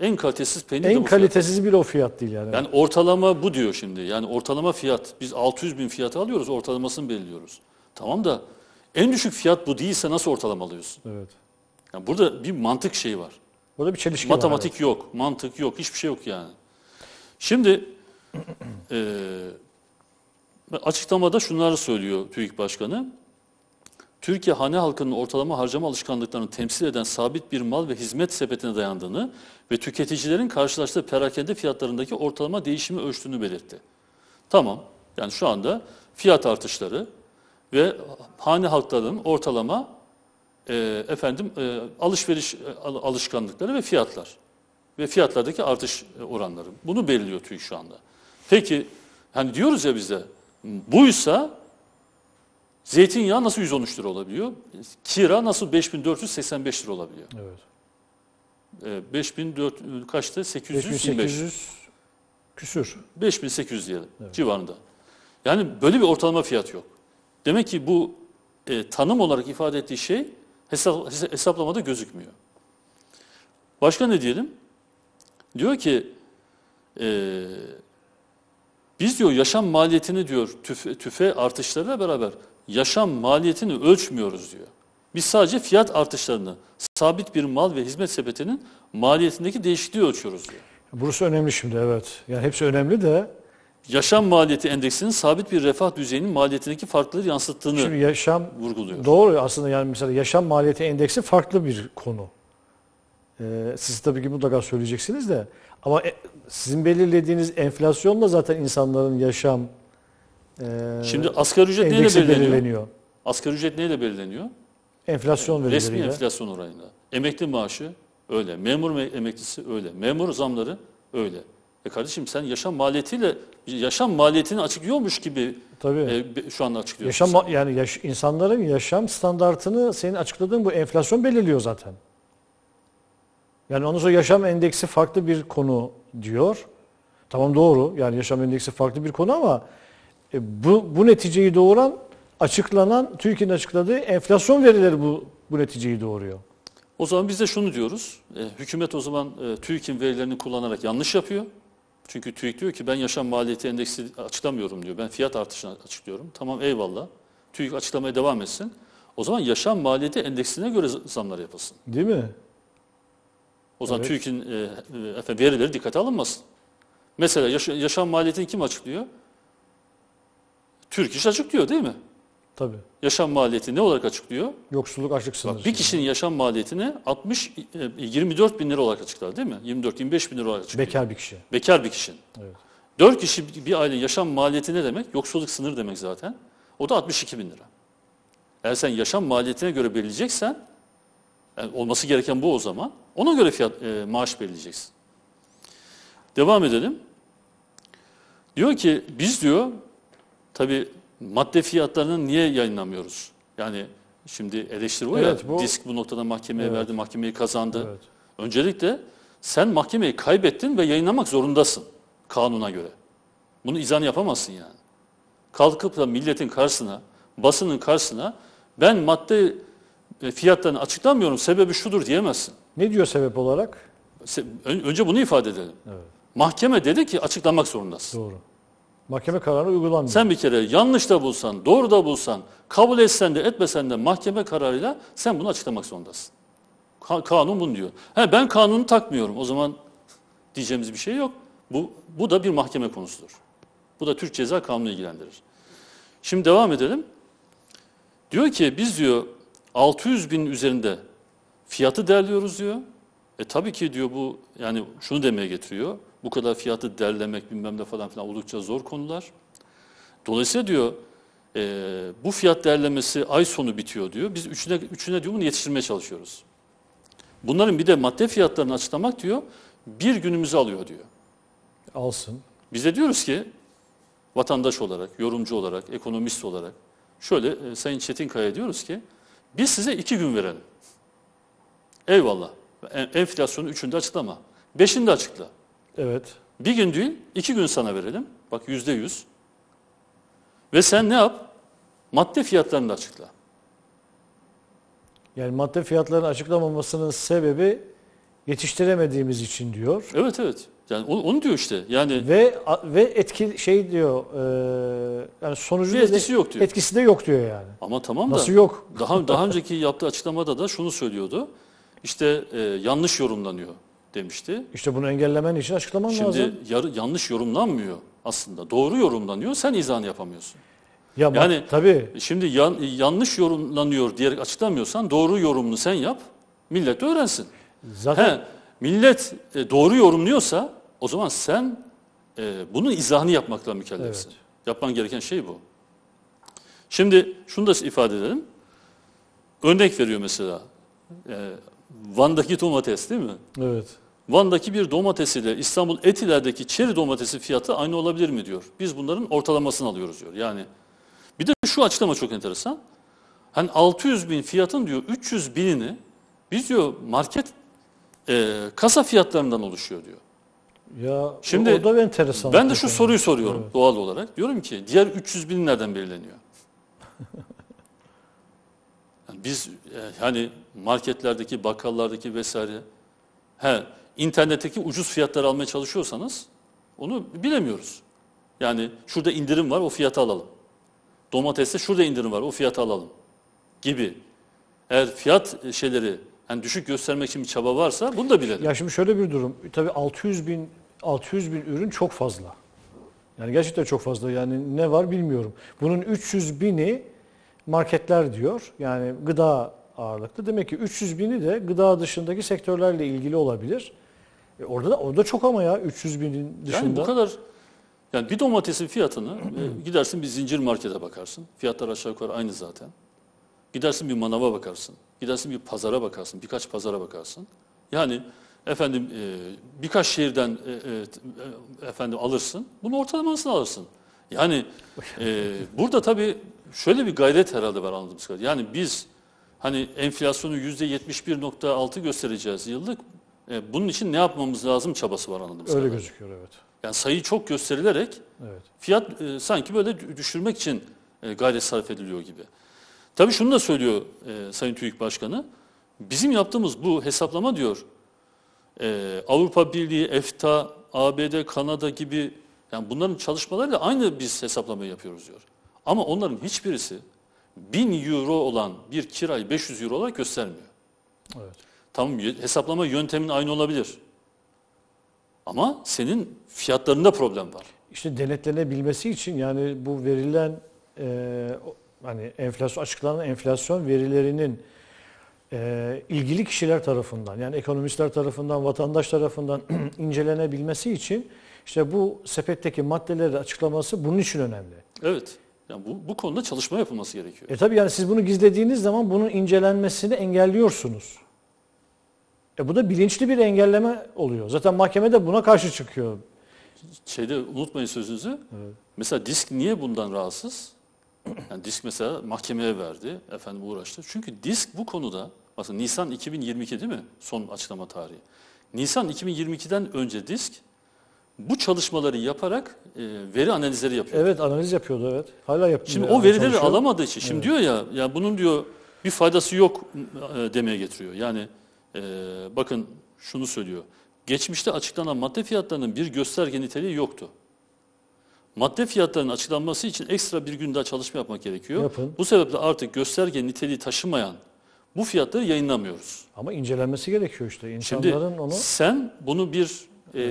En kalitesiz peynir En bu kalitesiz bir o fiyat değil yani. Yani ortalama bu diyor şimdi. Yani ortalama fiyat. Biz 600 bin fiyatı alıyoruz, ortalamasını belirliyoruz. Tamam da en düşük fiyat bu değilse nasıl ortalama alıyorsun? Evet. Yani burada bir mantık şeyi var. Burada bir çelişki var. Matematik evet. yok, mantık yok, hiçbir şey yok yani. Şimdi e, açıklamada şunları söylüyor TÜİK Başkanı. Türkiye hane halkının ortalama harcama alışkanlıklarını temsil eden sabit bir mal ve hizmet sepetine dayandığını ve tüketicilerin karşılaştığı perakende fiyatlarındaki ortalama değişimi ölçtüğünü belirtti. Tamam, yani şu anda fiyat artışları ve hane halklarının ortalama e, efendim e, alışveriş e, alışkanlıkları ve fiyatlar ve fiyatlardaki artış oranları. Bunu belirliyor TÜİK şu anda. Peki hani diyoruz ya bize buysa Zeytinyağı nasıl 113 lira olabiliyor? Kira nasıl 5485 lira olabiliyor? Evet. E, ee, 5004 kaçtı? 825. 5800 küsür. 5800 diyelim evet. civarında. Yani böyle bir ortalama fiyat yok. Demek ki bu e, tanım olarak ifade ettiği şey hesap, hesaplamada gözükmüyor. Başka ne diyelim? Diyor ki e, biz diyor yaşam maliyetini diyor tüfe, tüfe artışlarıyla beraber yaşam maliyetini ölçmüyoruz diyor. Biz sadece fiyat artışlarını, sabit bir mal ve hizmet sepetinin maliyetindeki değişikliği ölçüyoruz diyor. Burası önemli şimdi evet. Yani hepsi önemli de yaşam maliyeti endeksinin sabit bir refah düzeyinin maliyetindeki farklılığı yansıttığını Şimdi yaşam vurguluyor. Doğru aslında yani mesela yaşam maliyeti endeksi farklı bir konu. Ee, siz tabii ki mutlaka söyleyeceksiniz de ama e, sizin belirlediğiniz enflasyonla zaten insanların yaşam ee, Şimdi asgari ücret neyle belirleniyor? belirleniyor. Asgari ücret neyle belirleniyor? Enflasyon verileriyle. Resmi enflasyon oranıyla. Emekli maaşı öyle. Memur emeklisi öyle. Memur zamları öyle. E kardeşim sen yaşam maliyetiyle yaşam maliyetini açıklıyormuş gibi Tabii. e, şu anda açıklıyorsun. Yaşam, sen. yani yaş, insanların yaşam standartını senin açıkladığın bu enflasyon belirliyor zaten. Yani ondan sonra yaşam endeksi farklı bir konu diyor. Tamam doğru yani yaşam endeksi farklı bir konu ama e, bu, bu neticeyi doğuran açıklanan, Türkiye'nin açıkladığı enflasyon verileri bu, bu neticeyi doğuruyor. O zaman biz de şunu diyoruz, e, hükümet o zaman e, TÜİK'in verilerini kullanarak yanlış yapıyor. Çünkü TÜİK diyor ki ben yaşam maliyeti endeksi açıklamıyorum diyor, ben fiyat artışını açıklıyorum. Tamam eyvallah, TÜİK açıklamaya devam etsin. O zaman yaşam maliyeti endeksine göre zamlar yapılsın. Değil mi? O zaman evet. TÜİK'in e, e, verileri dikkate alınmasın. Mesela yaş yaşam maliyetini kim açıklıyor? Türk iş açık diyor değil mi? Tabii. Yaşam maliyeti ne olarak açıklıyor? Yoksulluk açlık sınırı. bir kişinin yaşam maliyetini 60 24 e, bin lira olarak açıklar değil mi? 24-25 bin lira olarak açıklıyor. Bekar bir kişi. Bekar bir kişinin. Evet. 4 kişi bir ailenin yaşam maliyeti ne demek? Yoksulluk sınırı demek zaten. O da 62 bin lira. Eğer sen yaşam maliyetine göre belirleyeceksen, yani e, olması gereken bu o zaman, ona göre fiyat e, maaş belirleyeceksin. Devam edelim. Diyor ki biz diyor Tabii madde fiyatlarını niye yayınlamıyoruz? Yani şimdi eleştiri o evet, ya, bu, disk bu noktada mahkemeye evet. verdi, mahkemeyi kazandı. Evet. Öncelikle sen mahkemeyi kaybettin ve yayınlamak zorundasın kanuna göre. Bunu izan yapamazsın yani. Kalkıp da milletin karşısına, basının karşısına ben madde e, fiyatlarını açıklamıyorum, sebebi şudur diyemezsin. Ne diyor sebep olarak? Önce bunu ifade edelim. Evet. Mahkeme dedi ki açıklamak zorundasın. Doğru. Mahkeme kararı uygulanmıyor. Sen bir kere yanlış da bulsan, doğru da bulsan, kabul etsen de etmesen de mahkeme kararıyla sen bunu açıklamak zorundasın. Ka kanun bunu diyor. He, ben kanunu takmıyorum. O zaman diyeceğimiz bir şey yok. Bu, bu da bir mahkeme konusudur. Bu da Türk Ceza Kanunu ilgilendirir. Şimdi devam edelim. Diyor ki biz diyor 600 bin üzerinde fiyatı değerliyoruz diyor. E tabii ki diyor bu yani şunu demeye getiriyor. Bu kadar fiyatı derlemek bilmem ne falan filan oldukça zor konular. Dolayısıyla diyor e, bu fiyat derlemesi ay sonu bitiyor diyor. Biz üçüne, üçüne diyor bunu yetiştirmeye çalışıyoruz. Bunların bir de madde fiyatlarını açıklamak diyor bir günümüzü alıyor diyor. Alsın. Biz de diyoruz ki vatandaş olarak, yorumcu olarak, ekonomist olarak şöyle e, Sayın Çetinkaya diyoruz ki biz size iki gün verelim. Eyvallah. E, enflasyonu üçünde açıklama. Beşinde açıkla. Evet. Bir gün değil, iki gün sana verelim. Bak yüzde yüz. Ve sen ne yap? Madde fiyatlarını açıkla. Yani madde fiyatlarını açıklamamasının sebebi yetiştiremediğimiz için diyor. Evet evet. Yani onu, diyor işte. Yani Ve ve etki şey diyor. E, yani sonucu Bir da- etkisi yok diyor. Etkisi de yok diyor yani. ama tamam da Nasıl yok? daha daha önceki yaptığı açıklamada da şunu söylüyordu. İşte e, yanlış yorumlanıyor demişti. İşte bunu engellemen için açıklaman Şimdi lazım. Şimdi yanlış yorumlanmıyor aslında. Doğru yorumlanıyor. Sen izahını yapamıyorsun. Ya yani tabii. Şimdi yan, yanlış yorumlanıyor diyerek açıklamıyorsan doğru yorumunu sen yap. Millet öğrensin. Zaten He, millet e, doğru yorumluyorsa o zaman sen e, bunun izahını yapmakla mükellefsin. Evet. Yapman gereken şey bu. Şimdi şunu da ifade edelim. Örnek veriyor mesela. E, Van'daki domates değil mi? Evet. Van'daki bir domates ile İstanbul Etiler'deki çeri domatesi fiyatı aynı olabilir mi diyor. Biz bunların ortalamasını alıyoruz diyor. Yani bir de şu açıklama çok enteresan. Hani 600 bin fiyatın diyor 300 binini biz diyor market e, kasa fiyatlarından oluşuyor diyor. Ya Şimdi, o da enteresan. Ben de şu yani. soruyu soruyorum evet. doğal olarak. Diyorum ki diğer 300 bin nereden belirleniyor? yani biz e, hani marketlerdeki bakkallardaki vesaire he internetteki ucuz fiyatları almaya çalışıyorsanız onu bilemiyoruz. Yani şurada indirim var o fiyatı alalım. Domateste şurada indirim var o fiyatı alalım gibi. Eğer fiyat e, şeyleri yani düşük göstermek için bir çaba varsa bunu da bilelim. Ya şimdi şöyle bir durum. Tabii 600 bin 600 bin ürün çok fazla. Yani gerçekten çok fazla. Yani ne var bilmiyorum. Bunun 300 bini marketler diyor. Yani gıda ağırlıklı. Demek ki 300 bini de gıda dışındaki sektörlerle ilgili olabilir. E orada da, orada çok ama ya 300 binin dışında. Yani bu kadar yani bir domatesin fiyatını e, gidersin bir zincir markete bakarsın. Fiyatlar aşağı yukarı aynı zaten. Gidersin bir manava bakarsın. Gidersin bir pazara bakarsın. Birkaç pazara bakarsın. Yani efendim e, birkaç şehirden e, e, e efendim alırsın. Bunu ortalamasını alırsın. Yani e, burada tabii şöyle bir gayret herhalde var anladığımız kadarıyla. Yani biz hani enflasyonu %71.6 göstereceğiz yıllık e, bunun için ne yapmamız lazım çabası var anladığımız Öyle kadarıyla. gözüküyor evet. Yani sayı çok gösterilerek evet. fiyat e, sanki böyle düşürmek için e, gayret sarf ediliyor gibi. Tabii şunu da söylüyor e, Sayın TÜİK Başkanı. Bizim yaptığımız bu hesaplama diyor e, Avrupa Birliği, EFTA, ABD, Kanada gibi yani bunların çalışmalarıyla aynı biz hesaplamayı yapıyoruz diyor. Ama onların hiçbirisi 1000 euro olan bir kirayı 500 euro olarak göstermiyor. Evet. Tamam hesaplama yöntemin aynı olabilir. Ama senin fiyatlarında problem var. İşte denetlenebilmesi için yani bu verilen e, hani enflasyon açıklanan enflasyon verilerinin e, ilgili kişiler tarafından yani ekonomistler tarafından, vatandaş tarafından incelenebilmesi için işte bu sepetteki maddeleri açıklaması bunun için önemli. Evet. Yani bu, bu konuda çalışma yapılması gerekiyor. E tabii yani siz bunu gizlediğiniz zaman bunun incelenmesini engelliyorsunuz. E bu da bilinçli bir engelleme oluyor. Zaten mahkeme de buna karşı çıkıyor. Şeyde unutmayın sözünüzü. Evet. Mesela disk niye bundan rahatsız? Yani disk mesela mahkemeye verdi, efendim uğraştı. Çünkü disk bu konuda, aslında Nisan 2022 değil mi? Son açıklama tarihi. Nisan 2022'den önce disk bu çalışmaları yaparak e, veri analizleri yapıyor. Evet analiz yapıyordu evet. Hala yapıyor. Şimdi o verileri çalışıyor. alamadığı için. Şimdi evet. diyor ya, ya bunun diyor bir faydası yok e, demeye getiriyor. Yani ee, bakın şunu söylüyor. Geçmişte açıklanan madde fiyatlarının bir gösterge niteliği yoktu. Madde fiyatlarının açıklanması için ekstra bir gün daha çalışma yapmak gerekiyor. Yapın. Bu sebeple artık gösterge niteliği taşımayan bu fiyatları yayınlamıyoruz. Ama incelenmesi gerekiyor işte. İnsanların Şimdi onu... sen bunu bir e,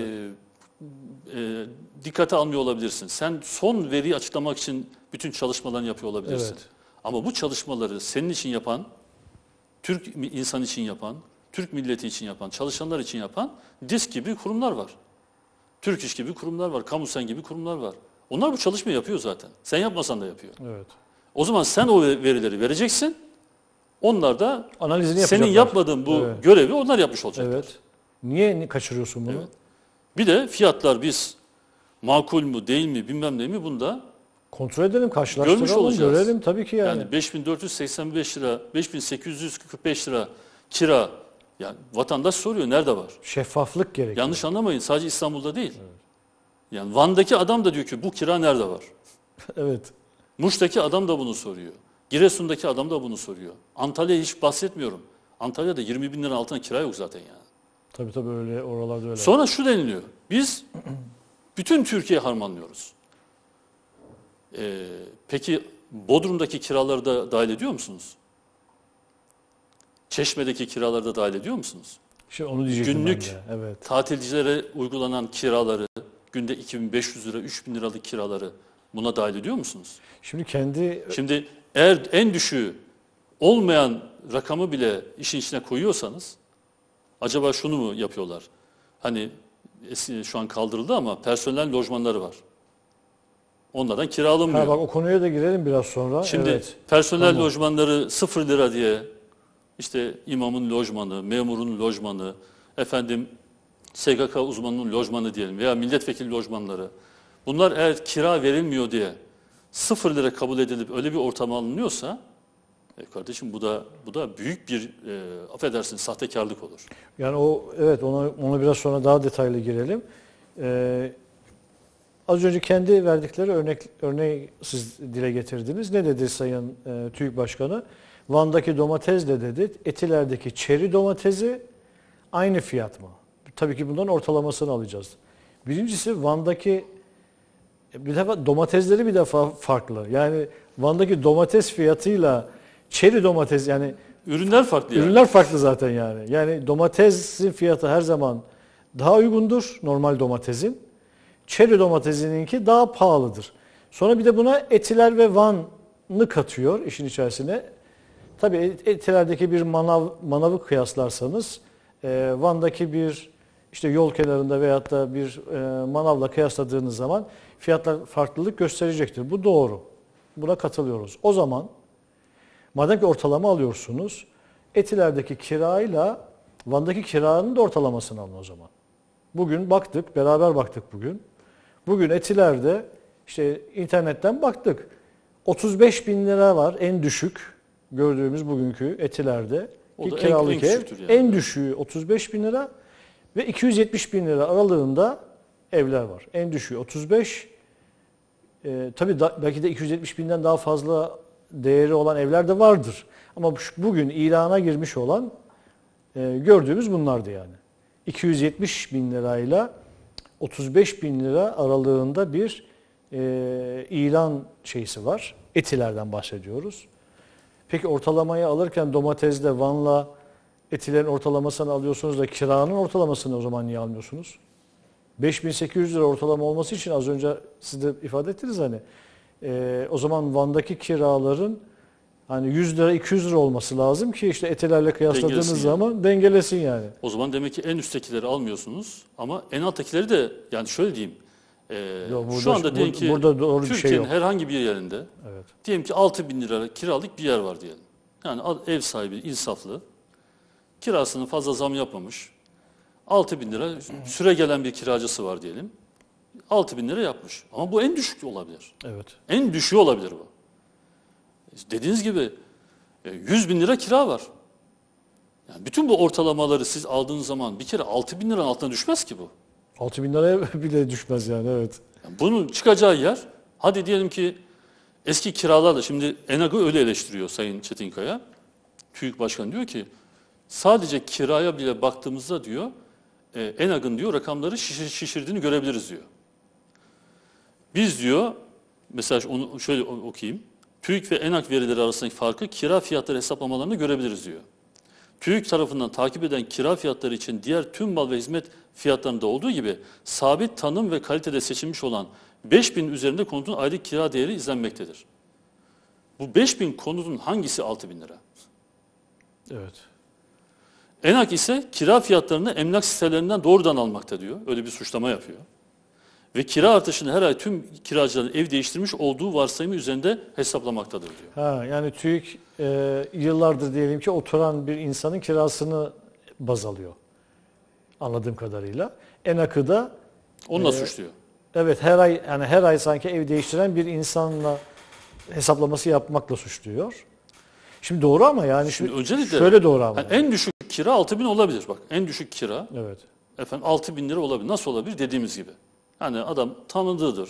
e, dikkate almıyor olabilirsin. Sen son veriyi açıklamak için bütün çalışmalarını yapıyor olabilirsin. Evet. Ama bu çalışmaları senin için yapan, Türk insan için yapan, Türk milleti için yapan, çalışanlar için yapan disk gibi kurumlar var. Türk İş gibi kurumlar var, Kamusen gibi kurumlar var. Onlar bu çalışma yapıyor zaten. Sen yapmasan da yapıyor. Evet. O zaman sen o verileri vereceksin. Onlar da analizini yapacaklar. Senin yapmadığın bu evet. görevi onlar yapmış olacaklar. Evet. Niye kaçırıyorsun bunu? Evet. Bir de fiyatlar biz makul mu değil mi bilmem ne mi bunda kontrol edelim karşılaştıralım görmüş olacağız. görelim tabii ki yani. Yani 5485 lira 5845 lira kira yani vatandaş soruyor nerede var? Şeffaflık gerekiyor. Yanlış anlamayın sadece İstanbul'da değil. Evet. Yani Van'daki adam da diyor ki bu kira nerede var? evet. Muş'taki adam da bunu soruyor. Giresun'daki adam da bunu soruyor. Antalya hiç bahsetmiyorum. Antalya'da 20 bin lira altına kira yok zaten yani. Tabii tabii öyle oralarda öyle. Sonra şu deniliyor. Biz bütün Türkiye harmanlıyoruz. Ee, peki Bodrum'daki kiraları da dahil ediyor musunuz? Çeşme'deki kiraları da dahil ediyor musunuz? Şimdi onu diyecektim Günlük ben de. Evet. tatilcilere uygulanan kiraları, günde 2500 lira, 3000 liralık kiraları buna dahil ediyor musunuz? Şimdi kendi... Şimdi eğer en düşüğü olmayan rakamı bile işin içine koyuyorsanız acaba şunu mu yapıyorlar? Hani şu an kaldırıldı ama personel lojmanları var. Onlardan kiralanmıyor. Ha bak o konuya da girelim biraz sonra. Şimdi evet. personel tamam. lojmanları 0 lira diye işte imamın lojmanı, memurun lojmanı, efendim SGK uzmanının lojmanı diyelim veya milletvekili lojmanları. Bunlar eğer kira verilmiyor diye sıfır lira kabul edilip öyle bir ortama alınıyorsa e kardeşim bu da bu da büyük bir e, affedersin sahtekarlık olur. Yani o evet ona ona biraz sonra daha detaylı girelim. Ee, az önce kendi verdikleri örnek örneği siz dile getirdiniz. Ne dedi Sayın e, TÜİK Başkanı? Van'daki domates de dedi, Etiler'deki çeri domatesi aynı fiyat mı? Tabii ki bundan ortalamasını alacağız. Birincisi Van'daki bir defa domatesleri bir defa farklı. Yani Van'daki domates fiyatıyla çeri domates yani ürünler farklı. Yani. Ürünler farklı zaten yani. Yani domatesin fiyatı her zaman daha uygundur normal domatesin. Çeri domatesininki daha pahalıdır. Sonra bir de buna Etiler ve Van'ı katıyor işin içerisine. Tabii Etiler'deki bir manav, manavı kıyaslarsanız e, Van'daki bir işte yol kenarında veyahut da bir e, manavla kıyasladığınız zaman fiyatlar farklılık gösterecektir. Bu doğru. Buna katılıyoruz. O zaman madem ki ortalama alıyorsunuz Etiler'deki kirayla Van'daki kiranın da ortalamasını alın o zaman. Bugün baktık, beraber baktık bugün. Bugün Etiler'de işte internetten baktık. 35 bin lira var en düşük gördüğümüz bugünkü etilerde o ki kiralık en, ev en, yani. en düşüğü 35 bin lira ve 270 bin lira aralığında evler var. En düşüğü 35. Ee, tabii da, belki de 270 binden daha fazla değeri olan evler de vardır. Ama bugün ilana girmiş olan e, gördüğümüz bunlardı yani. 270 bin lirayla 35 bin lira aralığında bir e, ilan şeysi var. Etilerden bahsediyoruz. Peki ortalamayı alırken domatesle, vanla, etilerin ortalamasını alıyorsunuz da kiranın ortalamasını o zaman niye almıyorsunuz? 5800 lira ortalama olması için az önce siz de ifade ettiniz hani. E, o zaman Van'daki kiraların hani 100 lira 200 lira olması lazım ki işte etelerle kıyasladığınız dengelesin zaman yani. dengelesin yani. O zaman demek ki en üsttekileri almıyorsunuz ama en alttakileri de yani şöyle diyeyim ee, şu anda diyelim ki burada doğru şey Türkiye'nin şey yok. herhangi bir yerinde evet. diyelim ki 6 bin lira kiralık bir yer var diyelim. Yani ev sahibi insaflı, kirasını fazla zam yapmamış, 6 bin lira süre gelen bir kiracısı var diyelim. 6 bin lira yapmış. Ama bu en düşük olabilir. Evet. En düşüğü olabilir bu. Dediğiniz gibi 100 e, bin lira kira var. Yani bütün bu ortalamaları siz aldığınız zaman bir kere 6 bin liranın altına düşmez ki bu. 6 bin liraya bile düşmez yani evet. Bunun çıkacağı yer hadi diyelim ki eski kiralarla şimdi Enag'ı öyle eleştiriyor Sayın Çetinkaya. TÜİK Başkanı diyor ki sadece kiraya bile baktığımızda diyor e, Enag'ın diyor rakamları şişir, şişirdiğini görebiliriz diyor. Biz diyor mesela onu şöyle okuyayım. TÜİK ve ENAK verileri arasındaki farkı kira fiyatları hesaplamalarını görebiliriz diyor. TÜİK tarafından takip eden kira fiyatları için diğer tüm mal ve hizmet fiyatlarında olduğu gibi sabit tanım ve kalitede seçilmiş olan 5000 üzerinde konutun aylık kira değeri izlenmektedir. Bu 5000 konutun hangisi 6000 lira? Evet. Enak ise kira fiyatlarını emlak sitelerinden doğrudan almakta diyor. Öyle bir suçlama yapıyor ve kira artışını her ay tüm kiracıların ev değiştirmiş olduğu varsayımı üzerinde hesaplamaktadır diyor. Ha, yani TÜİK e, yıllardır diyelim ki oturan bir insanın kirasını baz alıyor. Anladığım kadarıyla. En akıda. onunla e, suçluyor. Evet her ay yani her ay sanki ev değiştiren bir insanla hesaplaması yapmakla suçluyor. Şimdi doğru ama yani şimdi, şimdi öncelikle şöyle doğru ama. Yani en düşük kira 6000 olabilir bak. En düşük kira. Evet. Efendim 6000 lira olabilir. Nasıl olabilir dediğimiz gibi. Yani adam tanıdığıdır,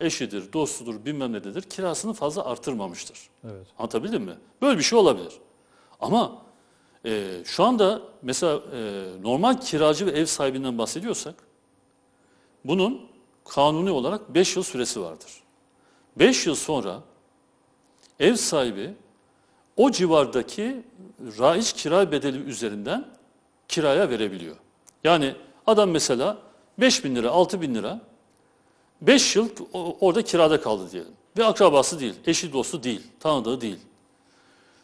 eşidir, dostudur, bilmem nedir, kirasını fazla artırmamıştır. Evet. Anlatabildim mi? Böyle bir şey olabilir. Ama e, şu anda mesela e, normal kiracı ve ev sahibinden bahsediyorsak, bunun kanuni olarak 5 yıl süresi vardır. 5 yıl sonra ev sahibi o civardaki raiz kira bedeli üzerinden kiraya verebiliyor. Yani adam mesela 5 bin lira, 6 bin lira 5 yıl orada kirada kaldı diyelim. Ve akrabası değil, eşi dostu değil, tanıdığı değil.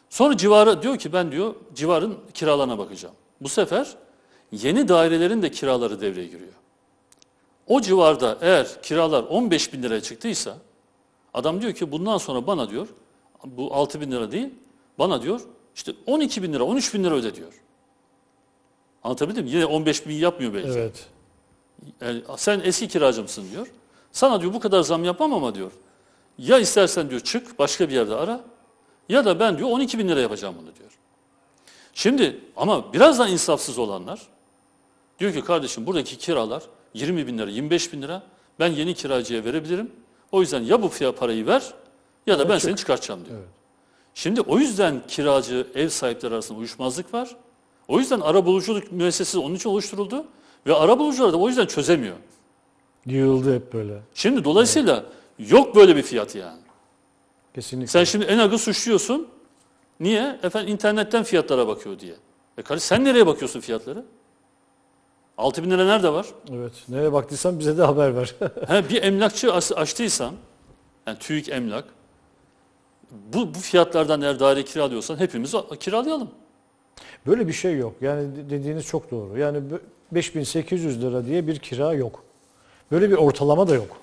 Sonra civarı diyor ki ben diyor civarın kiralarına bakacağım. Bu sefer yeni dairelerin de kiraları devreye giriyor. O civarda eğer kiralar 15 bin liraya çıktıysa adam diyor ki bundan sonra bana diyor bu 6 bin lira değil bana diyor işte 12 bin lira 13 bin lira öde diyor. Anlatabildim mi? Yine 15 bin yapmıyor belki. Evet sen eski kiracımsın diyor. Sana diyor bu kadar zam yapmam ama diyor. Ya istersen diyor çık başka bir yerde ara ya da ben diyor 12 bin lira yapacağım bunu diyor. Şimdi ama biraz da insafsız olanlar diyor ki kardeşim buradaki kiralar 20 bin lira 25 bin lira ben yeni kiracıya verebilirim. O yüzden ya bu fiyat parayı ver ya da ben, ben seni çıkartacağım diyor. Evet. Şimdi o yüzden kiracı ev sahipleri arasında uyuşmazlık var. O yüzden ara buluculuk müessesesi onun için oluşturuldu. Ve arabulucular da o yüzden çözemiyor. Yığıldı hep böyle. Şimdi dolayısıyla evet. yok böyle bir fiyat yani. Kesinlikle. Sen şimdi Enag'ı suçluyorsun. Niye? Efendim internetten fiyatlara bakıyor diye. E kardeş sen nereye bakıyorsun fiyatları? 6 bin lira nerede var? Evet. Nereye baktıysan bize de haber ver. He, bir emlakçı açtıysam, yani TÜİK emlak, bu, bu fiyatlardan eğer daire kiralıyorsan hepimiz kiralayalım. Böyle bir şey yok. Yani dediğiniz çok doğru. Yani 5800 lira diye bir kira yok. Böyle bir ortalama da yok.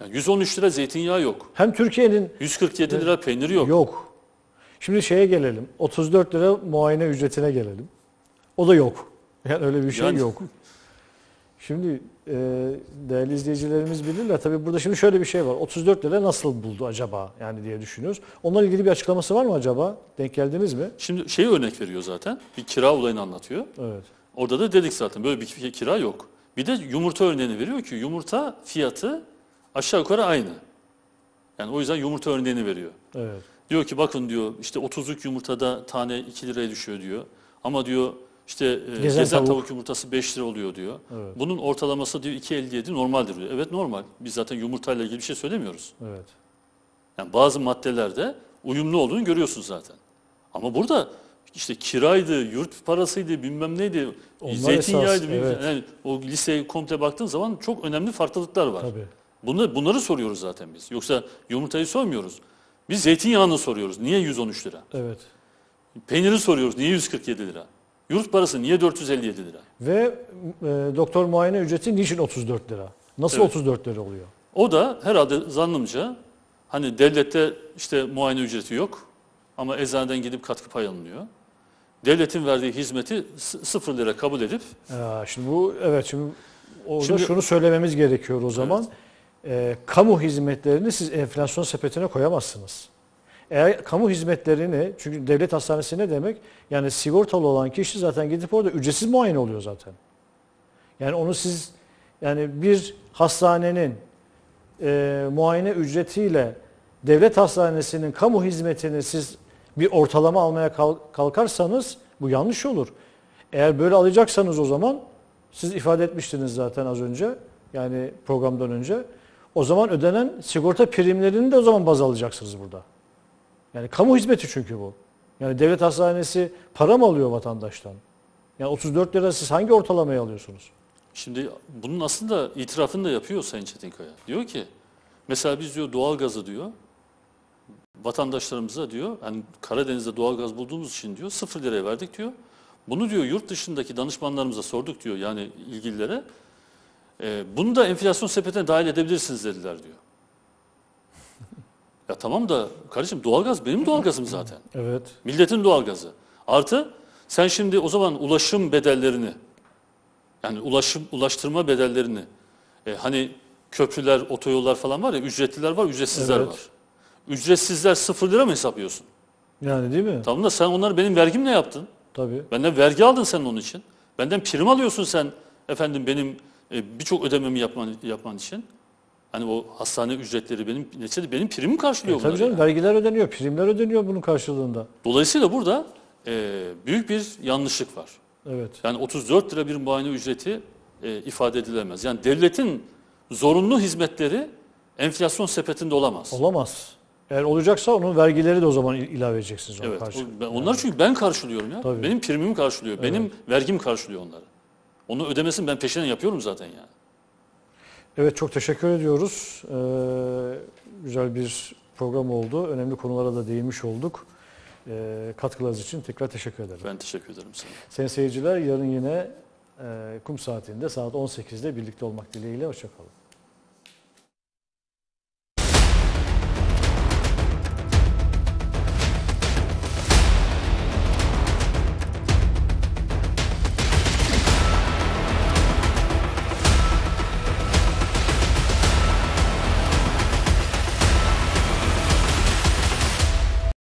Yani 113 lira zeytinyağı yok. Hem Türkiye'nin 147 lira peynir yok. Yok. Şimdi şeye gelelim. 34 lira muayene ücretine gelelim. O da yok. Yani öyle bir şey yani... yok. Şimdi ee, değerli izleyicilerimiz bilirler. Tabi burada şimdi şöyle bir şey var. 34 lira nasıl buldu acaba yani diye düşünüyoruz. Onunla ilgili bir açıklaması var mı acaba? Denk geldiniz mi? Şimdi şeyi örnek veriyor zaten. Bir kira olayını anlatıyor. Evet. Orada da dedik zaten böyle bir kira yok. Bir de yumurta örneğini veriyor ki yumurta fiyatı aşağı yukarı aynı. Yani o yüzden yumurta örneğini veriyor. Evet. Diyor ki bakın diyor işte 30'luk yumurtada tane 2 liraya düşüyor diyor. Ama diyor işte e, gezen, gezen tavuk. tavuk yumurtası 5 lira oluyor diyor. Evet. Bunun ortalaması diyor 2.57 normaldir diyor. Evet normal. Biz zaten yumurtayla ilgili bir şey söylemiyoruz. Evet. Yani bazı maddelerde uyumlu olduğunu görüyorsun zaten. Ama burada işte kiraydı, yurt parasıydı, bilmem neydi, Onlar zeytinyağıydı. Esas, evet. yani o liseye komple baktığın zaman çok önemli farklılıklar var. Tabii. Bunları, bunları soruyoruz zaten biz. Yoksa yumurtayı sormuyoruz. Biz zeytinyağını soruyoruz. Niye 113 lira? Evet. Peyniri soruyoruz. Niye 147 lira? Yurt parası niye 457 lira? Ve e, doktor muayene ücreti niçin 34 lira? Nasıl evet. 34 lira oluyor? O da herhalde zannımca hani devlette işte muayene ücreti yok ama eczaneden gidip katkı pay alınıyor. Devletin verdiği hizmeti sıfır lira kabul edip... Ee, şimdi bu evet şimdi orada şimdi, şunu söylememiz gerekiyor o zaman. Evet. E, kamu hizmetlerini siz enflasyon sepetine koyamazsınız. Eğer kamu hizmetlerini, çünkü devlet hastanesi ne demek? Yani sigortalı olan kişi zaten gidip orada ücretsiz muayene oluyor zaten. Yani onu siz, yani bir hastanenin e, muayene ücretiyle devlet hastanesinin kamu hizmetini siz bir ortalama almaya kalkarsanız bu yanlış olur. Eğer böyle alacaksanız o zaman siz ifade etmiştiniz zaten az önce yani programdan önce. O zaman ödenen sigorta primlerini de o zaman baz alacaksınız burada. Yani kamu hizmeti çünkü bu. Yani devlet hastanesi para mı alıyor vatandaştan? Yani 34 lira siz hangi ortalamayı alıyorsunuz? Şimdi bunun aslında itirafını da yapıyor Sayın Çetinkaya. Diyor ki mesela biz diyor doğalgazı diyor vatandaşlarımıza diyor hani Karadeniz'de doğalgaz bulduğumuz için diyor 0 liraya verdik diyor. Bunu diyor yurt dışındaki danışmanlarımıza sorduk diyor yani ilgililere. E, bunu da enflasyon sepetine dahil edebilirsiniz dediler diyor. Ya tamam da kardeşim doğalgaz benim doğalgazım zaten. Evet. Milletin doğalgazı. Artı sen şimdi o zaman ulaşım bedellerini yani ulaşım ulaştırma bedellerini e, hani köprüler, otoyollar falan var ya ücretliler var, ücretsizler evet. var. Ücretsizler sıfır lira mı hesaplıyorsun? Yani değil mi? Tamam da sen onları benim vergimle yaptın. Tabii. Benden vergi aldın sen onun için. Benden prim alıyorsun sen efendim benim e, birçok ödememi yapman, yapman için. Hani o hastane ücretleri benim neticede benim primim karşılıyor e, Tabii canım yani. vergiler ödeniyor, primler ödeniyor bunun karşılığında. Dolayısıyla burada e, büyük bir yanlışlık var. Evet. Yani 34 lira bir muayene ücreti e, ifade edilemez. Yani devletin zorunlu hizmetleri enflasyon sepetinde olamaz. Olamaz. Eğer olacaksa onun vergileri de o zaman ilave edeceksiniz. Evet. Karşı. Ben, onlar yani. çünkü ben karşılıyorum ya. Tabii. Benim primimi karşılıyor. Evet. Benim vergim karşılıyor onları. Onu ödemesini ben peşinen yapıyorum zaten yani. Evet çok teşekkür ediyoruz. Ee, güzel bir program oldu. Önemli konulara da değinmiş olduk. Ee, katkılarınız için tekrar teşekkür ederim. Ben teşekkür ederim sana. Sayın seyirciler yarın yine e, kum saatinde saat 18'de birlikte olmak dileğiyle. Hoşçakalın.